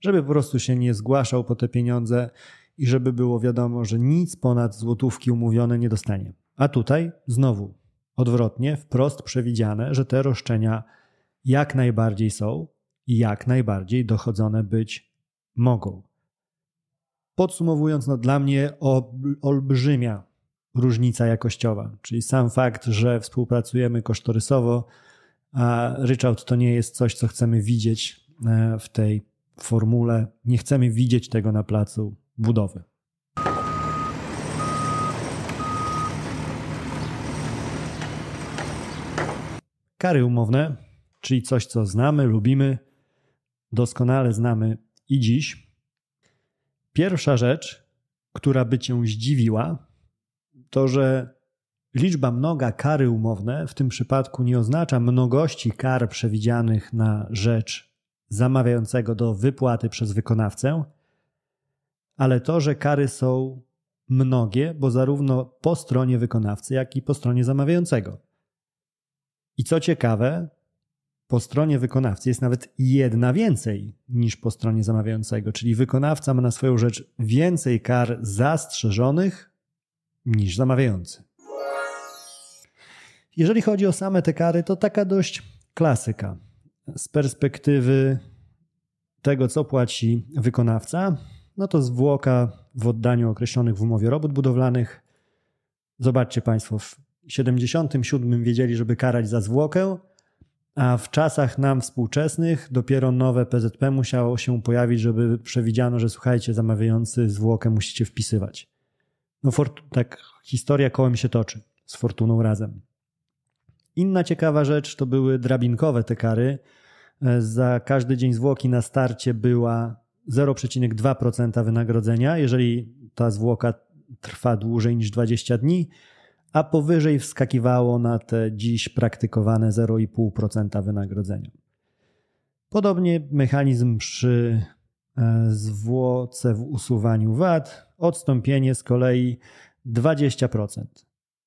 Żeby po prostu się nie zgłaszał po te pieniądze i żeby było wiadomo, że nic ponad złotówki umówione nie dostanie. A tutaj znowu odwrotnie, wprost przewidziane, że te roszczenia jak najbardziej są i jak najbardziej dochodzone być mogą. Podsumowując, no dla mnie olbrzymia różnica jakościowa, czyli sam fakt, że współpracujemy kosztorysowo, a ryczałt to nie jest coś, co chcemy widzieć e, w tej formule. Nie chcemy widzieć tego na placu budowy. Kary umowne, czyli coś, co znamy, lubimy, doskonale znamy i dziś. Pierwsza rzecz, która by cię zdziwiła, to że liczba mnoga kary umowne w tym przypadku nie oznacza mnogości kar przewidzianych na rzecz zamawiającego do wypłaty przez wykonawcę, ale to, że kary są mnogie, bo zarówno po stronie wykonawcy, jak i po stronie zamawiającego. I co ciekawe, po stronie wykonawcy jest nawet jedna więcej niż po stronie zamawiającego, czyli wykonawca ma na swoją rzecz więcej kar zastrzeżonych niż zamawiający. Jeżeli chodzi o same te kary, to taka dość klasyka. Z perspektywy tego, co płaci wykonawca, no to zwłoka w oddaniu określonych w umowie robót budowlanych. Zobaczcie Państwo, w 77 wiedzieli, żeby karać za zwłokę, a w czasach nam współczesnych dopiero nowe PZP musiało się pojawić, żeby przewidziano, że słuchajcie, zamawiający zwłokę musicie wpisywać. No tak historia kołem się toczy, z fortuną razem. Inna ciekawa rzecz to były drabinkowe te kary. E, za każdy dzień zwłoki na starcie była 0,2% wynagrodzenia. Jeżeli ta zwłoka trwa dłużej niż 20 dni, a powyżej wskakiwało na te dziś praktykowane 0,5% wynagrodzenia. Podobnie mechanizm przy e, zwłoce w usuwaniu wad, odstąpienie z kolei 20%.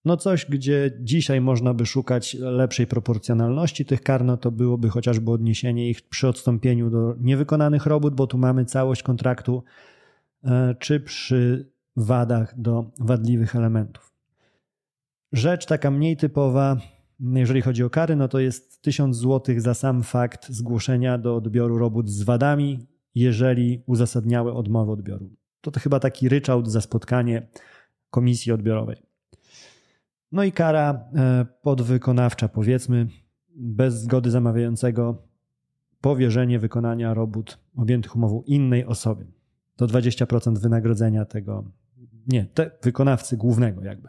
No coś, gdzie dzisiaj można by szukać lepszej proporcjonalności tych kar, no to byłoby chociażby odniesienie ich przy odstąpieniu do niewykonanych robót, bo tu mamy całość kontraktu, e, czy przy wadach do wadliwych elementów. Rzecz taka mniej typowa, jeżeli chodzi o kary, no to jest 1000 zł za sam fakt zgłoszenia do odbioru robót z wadami, jeżeli uzasadniały odmowę odbioru. To to chyba taki ryczałt za spotkanie komisji odbiorowej. No i kara e, podwykonawcza, powiedzmy, bez zgody zamawiającego powierzenie wykonania robót objętych umową innej osobie. To 20% wynagrodzenia tego, nie, te, wykonawcy głównego jakby.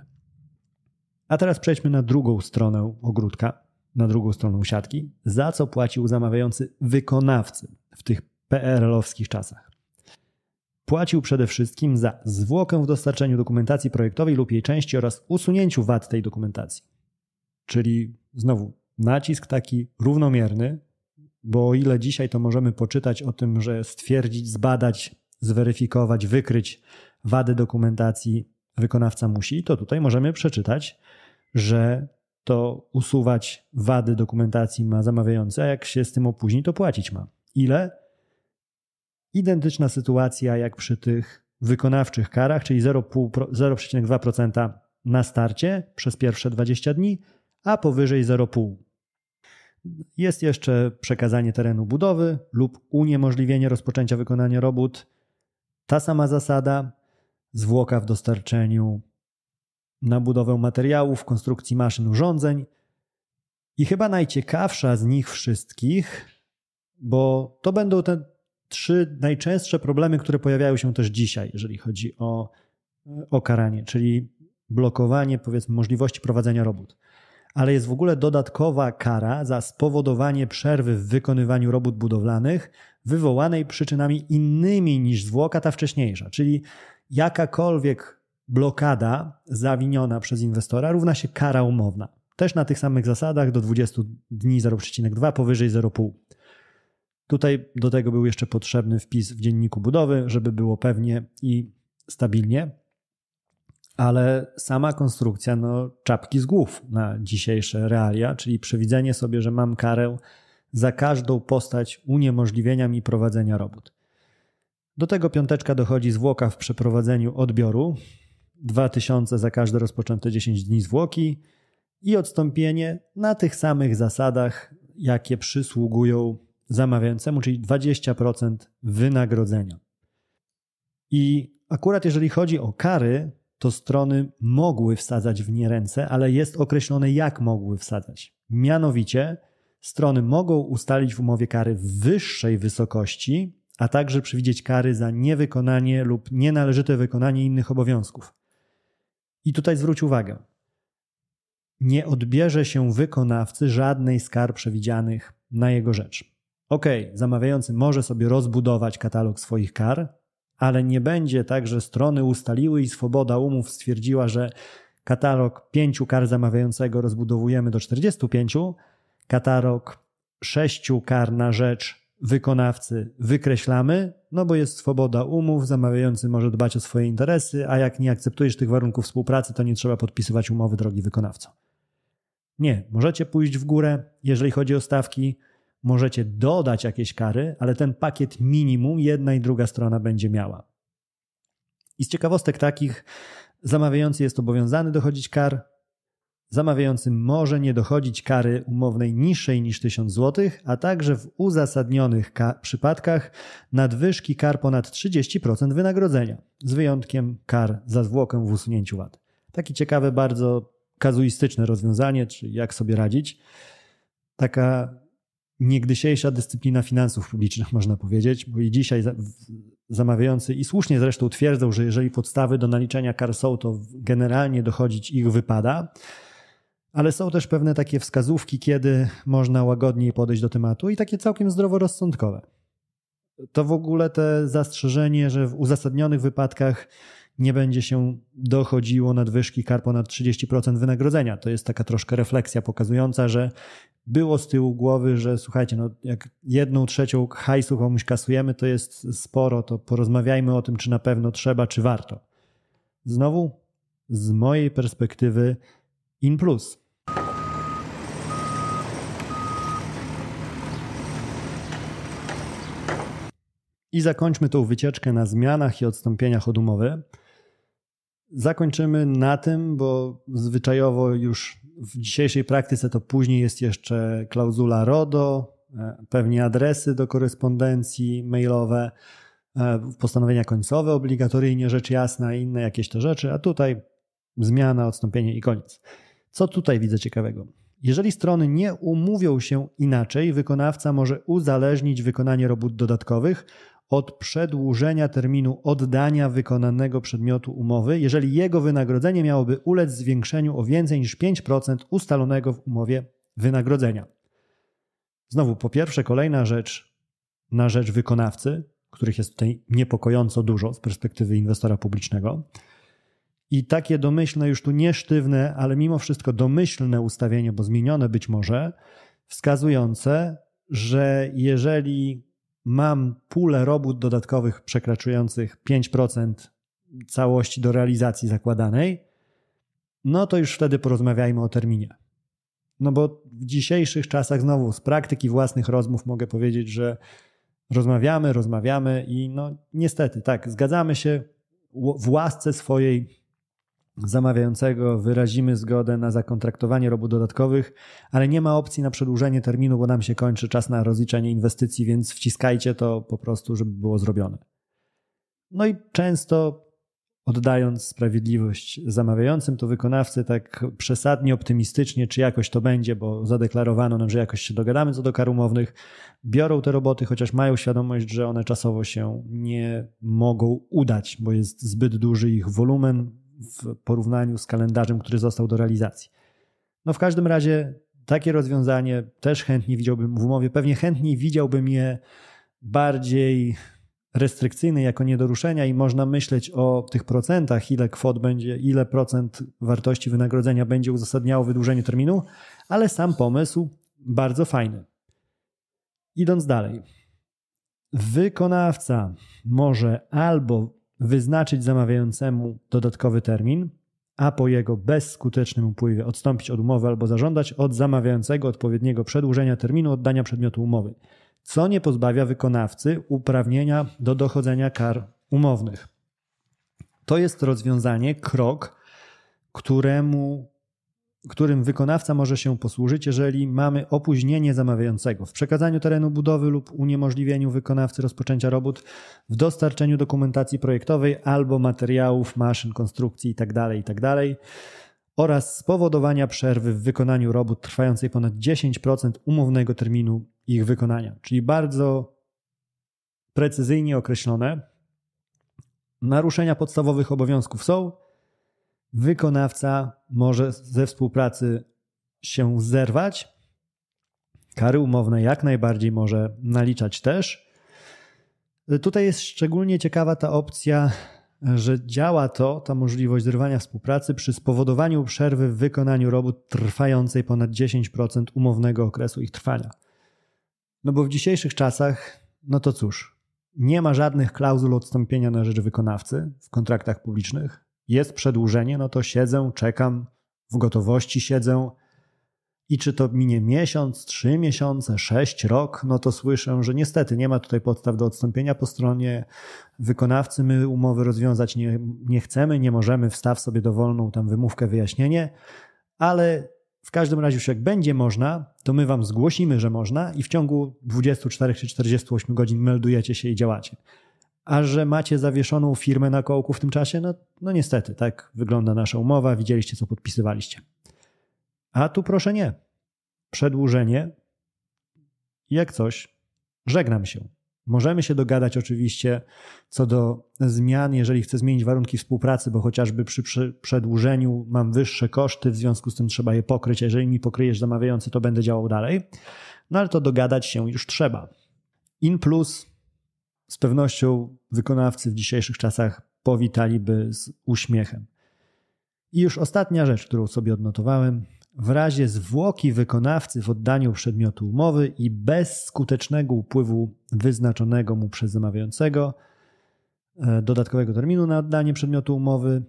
A teraz przejdźmy na drugą stronę ogródka, na drugą stronę siatki, za co płacił zamawiający wykonawcy w tych PRL-owskich czasach. Płacił przede wszystkim za zwłokę w dostarczeniu dokumentacji projektowej lub jej części oraz usunięciu wad tej dokumentacji. Czyli znowu nacisk taki równomierny, bo o ile dzisiaj to możemy poczytać o tym, że stwierdzić, zbadać, zweryfikować, wykryć wady dokumentacji wykonawca musi, to tutaj możemy przeczytać, że to usuwać wady dokumentacji ma zamawiający, a jak się z tym opóźni, to płacić ma. Ile? Identyczna sytuacja jak przy tych wykonawczych karach, czyli 0,2% na starcie przez pierwsze 20 dni, a powyżej 0,5%. Jest jeszcze przekazanie terenu budowy lub uniemożliwienie rozpoczęcia wykonania robót. Ta sama zasada, zwłoka w dostarczeniu na budowę materiałów, konstrukcji maszyn, urządzeń. I chyba najciekawsza z nich wszystkich, bo to będą te trzy najczęstsze problemy, które pojawiają się też dzisiaj, jeżeli chodzi o, o karanie, czyli blokowanie, powiedzmy, możliwości prowadzenia robót. Ale jest w ogóle dodatkowa kara za spowodowanie przerwy w wykonywaniu robót budowlanych wywołanej przyczynami innymi niż zwłoka ta wcześniejsza, czyli jakakolwiek blokada zawiniona przez inwestora równa się kara umowna. Też na tych samych zasadach do 20 dni 0,2, powyżej 0,5. Tutaj do tego był jeszcze potrzebny wpis w dzienniku budowy, żeby było pewnie i stabilnie, ale sama konstrukcja no, czapki z głów na dzisiejsze realia, czyli przewidzenie sobie, że mam karę za każdą postać uniemożliwienia mi prowadzenia robót. Do tego piąteczka dochodzi zwłoka w przeprowadzeniu odbioru, 2000 za każde rozpoczęte 10 dni zwłoki i odstąpienie na tych samych zasadach, jakie przysługują zamawiającemu, czyli 20% wynagrodzenia. I akurat jeżeli chodzi o kary, to strony mogły wsadzać w nie ręce, ale jest określone, jak mogły wsadzać. Mianowicie strony mogą ustalić w umowie kary wyższej wysokości, a także przewidzieć kary za niewykonanie lub nienależyte wykonanie innych obowiązków. I tutaj zwróć uwagę. Nie odbierze się wykonawcy żadnej z kar przewidzianych na jego rzecz. Ok, zamawiający może sobie rozbudować katalog swoich kar, ale nie będzie tak, że strony ustaliły i swoboda umów stwierdziła, że katalog pięciu kar zamawiającego rozbudowujemy do 45, katalog sześciu kar na rzecz wykonawcy wykreślamy, no bo jest swoboda umów, zamawiający może dbać o swoje interesy, a jak nie akceptujesz tych warunków współpracy, to nie trzeba podpisywać umowy, drogi wykonawco. Nie, możecie pójść w górę, jeżeli chodzi o stawki, możecie dodać jakieś kary, ale ten pakiet minimum jedna i druga strona będzie miała. I z ciekawostek takich, zamawiający jest obowiązany dochodzić kar, Zamawiający może nie dochodzić kary umownej niższej niż 1000 zł, a także w uzasadnionych przypadkach nadwyżki kar ponad 30% wynagrodzenia, z wyjątkiem kar za zwłokę w usunięciu wad. Takie ciekawe, bardzo kazuistyczne rozwiązanie, czy jak sobie radzić. Taka niegdysiejsza dyscyplina finansów publicznych, można powiedzieć, bo i dzisiaj zamawiający i słusznie zresztą twierdzą, że jeżeli podstawy do naliczenia kar są, to generalnie dochodzić ich wypada. Ale są też pewne takie wskazówki, kiedy można łagodniej podejść do tematu i takie całkiem zdroworozsądkowe. To w ogóle te zastrzeżenie, że w uzasadnionych wypadkach nie będzie się dochodziło nadwyżki kar ponad 30% wynagrodzenia. To jest taka troszkę refleksja pokazująca, że było z tyłu głowy, że słuchajcie, no jak jedną trzecią hajsu komuś kasujemy, to jest sporo, to porozmawiajmy o tym, czy na pewno trzeba, czy warto. Znowu, z mojej perspektywy, in plus. I zakończmy tą wycieczkę na zmianach i odstąpieniach od umowy. Zakończymy na tym, bo zwyczajowo już w dzisiejszej praktyce to później jest jeszcze klauzula RODO, e, pewnie adresy do korespondencji mailowe, e, postanowienia końcowe obligatoryjnie, rzecz jasna i inne jakieś te rzeczy, a tutaj zmiana, odstąpienie i koniec. Co tutaj widzę ciekawego? Jeżeli strony nie umówią się inaczej, wykonawca może uzależnić wykonanie robót dodatkowych od przedłużenia terminu oddania wykonanego przedmiotu umowy, jeżeli jego wynagrodzenie miałoby ulec zwiększeniu o więcej niż 5% ustalonego w umowie wynagrodzenia. Znowu, po pierwsze, kolejna rzecz na rzecz wykonawcy, których jest tutaj niepokojąco dużo z perspektywy inwestora publicznego. I takie domyślne, już tu niesztywne, ale mimo wszystko domyślne ustawienie, bo zmienione być może, wskazujące, że jeżeli mam pulę robót dodatkowych przekraczających 5% całości do realizacji zakładanej, no to już wtedy porozmawiajmy o terminie. No bo w dzisiejszych czasach, znowu z praktyki własnych rozmów, mogę powiedzieć, że rozmawiamy, rozmawiamy i no niestety, tak, zgadzamy się w łasce swojej zamawiającego wyrazimy zgodę na zakontraktowanie robót dodatkowych, ale nie ma opcji na przedłużenie terminu, bo nam się kończy czas na rozliczenie inwestycji, więc wciskajcie to po prostu, żeby było zrobione. No i często oddając sprawiedliwość zamawiającym, to wykonawcy tak przesadnie optymistycznie, czy jakoś to będzie, bo zadeklarowano nam, że jakoś się dogadamy co do kar umownych, biorą te roboty, chociaż mają świadomość, że one czasowo się nie mogą udać, bo jest zbyt duży ich wolumen, w porównaniu z kalendarzem, który został do realizacji. No w każdym razie takie rozwiązanie też chętnie widziałbym w umowie. Pewnie chętniej widziałbym je bardziej restrykcyjne jako nie do ruszenia i można myśleć o tych procentach, ile kwot będzie, ile procent wartości wynagrodzenia będzie uzasadniało wydłużenie terminu, ale sam pomysł bardzo fajny. Idąc dalej. Wykonawca może albo wyznaczyć zamawiającemu dodatkowy termin, a po jego bezskutecznym upływie odstąpić od umowy albo zażądać od zamawiającego odpowiedniego przedłużenia terminu oddania przedmiotu umowy, co nie pozbawia wykonawcy uprawnienia do dochodzenia kar umownych. To jest rozwiązanie, krok, któremu którym wykonawca może się posłużyć, jeżeli mamy opóźnienie zamawiającego w przekazaniu terenu budowy lub uniemożliwieniu wykonawcy rozpoczęcia robót w dostarczeniu dokumentacji projektowej albo materiałów, maszyn, konstrukcji itd. Tak itd. Tak oraz spowodowania przerwy w wykonaniu robót trwającej ponad 10% umownego terminu ich wykonania. Czyli bardzo precyzyjnie określone naruszenia podstawowych obowiązków są, wykonawca może ze współpracy się zerwać. Kary umowne jak najbardziej może naliczać też. Tutaj jest szczególnie ciekawa ta opcja, że działa to, ta możliwość zerwania współpracy przy spowodowaniu przerwy w wykonaniu robót trwającej ponad 10% umownego okresu ich trwania. No bo w dzisiejszych czasach, no to cóż, nie ma żadnych klauzul odstąpienia na rzecz wykonawcy w kontraktach publicznych jest przedłużenie, no to siedzę, czekam, w gotowości siedzę. I czy to minie miesiąc, trzy miesiące, sześć, rok, no to słyszę, że niestety nie ma tutaj podstaw do odstąpienia po stronie wykonawcy. My umowy rozwiązać nie, nie chcemy, nie możemy, wstaw sobie dowolną tam wymówkę, wyjaśnienie, ale w każdym razie już jak będzie można, to my wam zgłosimy, że można i w ciągu 24 czy 48 godzin meldujecie się i działacie a że macie zawieszoną firmę na kołku w tym czasie, no, no niestety, tak wygląda nasza umowa, widzieliście co podpisywaliście. A tu proszę nie. Przedłużenie, jak coś, żegnam się. Możemy się dogadać oczywiście co do zmian, jeżeli chcę zmienić warunki współpracy, bo chociażby przy, przedłużeniu mam wyższe koszty, w związku z tym trzeba je pokryć. jeżeli mi pokryjesz zamawiający, to będę działał dalej. No ale to dogadać się już trzeba. In plus z pewnością wykonawcy w dzisiejszych czasach powitaliby z uśmiechem. I już ostatnia rzecz, którą sobie odnotowałem. W razie zwłoki wykonawcy w oddaniu przedmiotu umowy i bez skutecznego upływu wyznaczonego mu przez zamawiającego e, dodatkowego terminu na oddanie przedmiotu umowy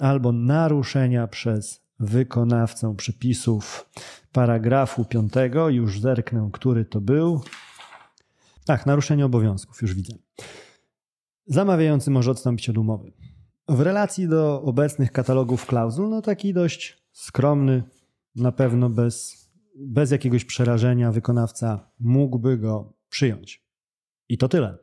albo naruszenia przez wykonawcę przepisów paragrafu 5, już zerknę, który to był, tak, naruszenie obowiązków, już widzę. Zamawiający może odstąpić od umowy. W relacji do obecnych katalogów klauzul, no taki dość skromny, na pewno bez, bez jakiegoś przerażenia wykonawca mógłby go przyjąć. I to tyle.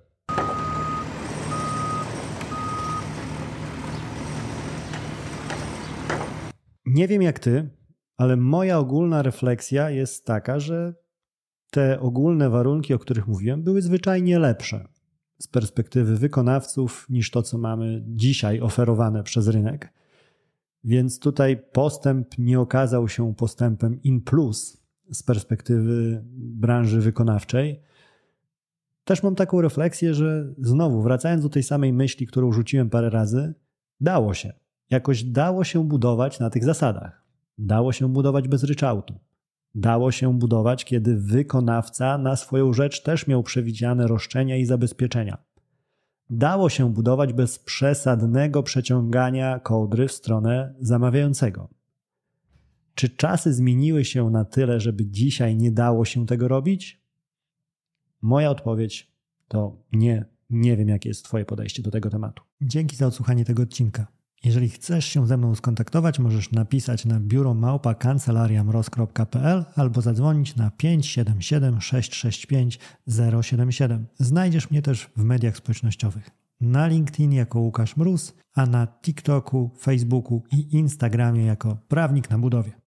Nie wiem jak ty, ale moja ogólna refleksja jest taka, że te ogólne warunki, o których mówiłem, były zwyczajnie lepsze z perspektywy wykonawców niż to, co mamy dzisiaj oferowane przez rynek. Więc tutaj postęp nie okazał się postępem in plus z perspektywy branży wykonawczej. Też mam taką refleksję, że znowu wracając do tej samej myśli, którą rzuciłem parę razy, dało się. Jakoś dało się budować na tych zasadach. Dało się budować bez ryczałtu dało się budować, kiedy wykonawca na swoją rzecz też miał przewidziane roszczenia i zabezpieczenia. Dało się budować bez przesadnego przeciągania kołdry w stronę zamawiającego. Czy czasy zmieniły się na tyle, żeby dzisiaj nie dało się tego robić? Moja odpowiedź to nie. Nie wiem, jakie jest Twoje podejście do tego tematu. Dzięki za odsłuchanie tego odcinka. Jeżeli chcesz się ze mną skontaktować, możesz napisać na biuro kancelariamroz.pl albo zadzwonić na 577 665 077. Znajdziesz mnie też w mediach społecznościowych. Na LinkedIn jako Łukasz Mróz, a na TikToku, Facebooku i Instagramie jako Prawnik na Budowie.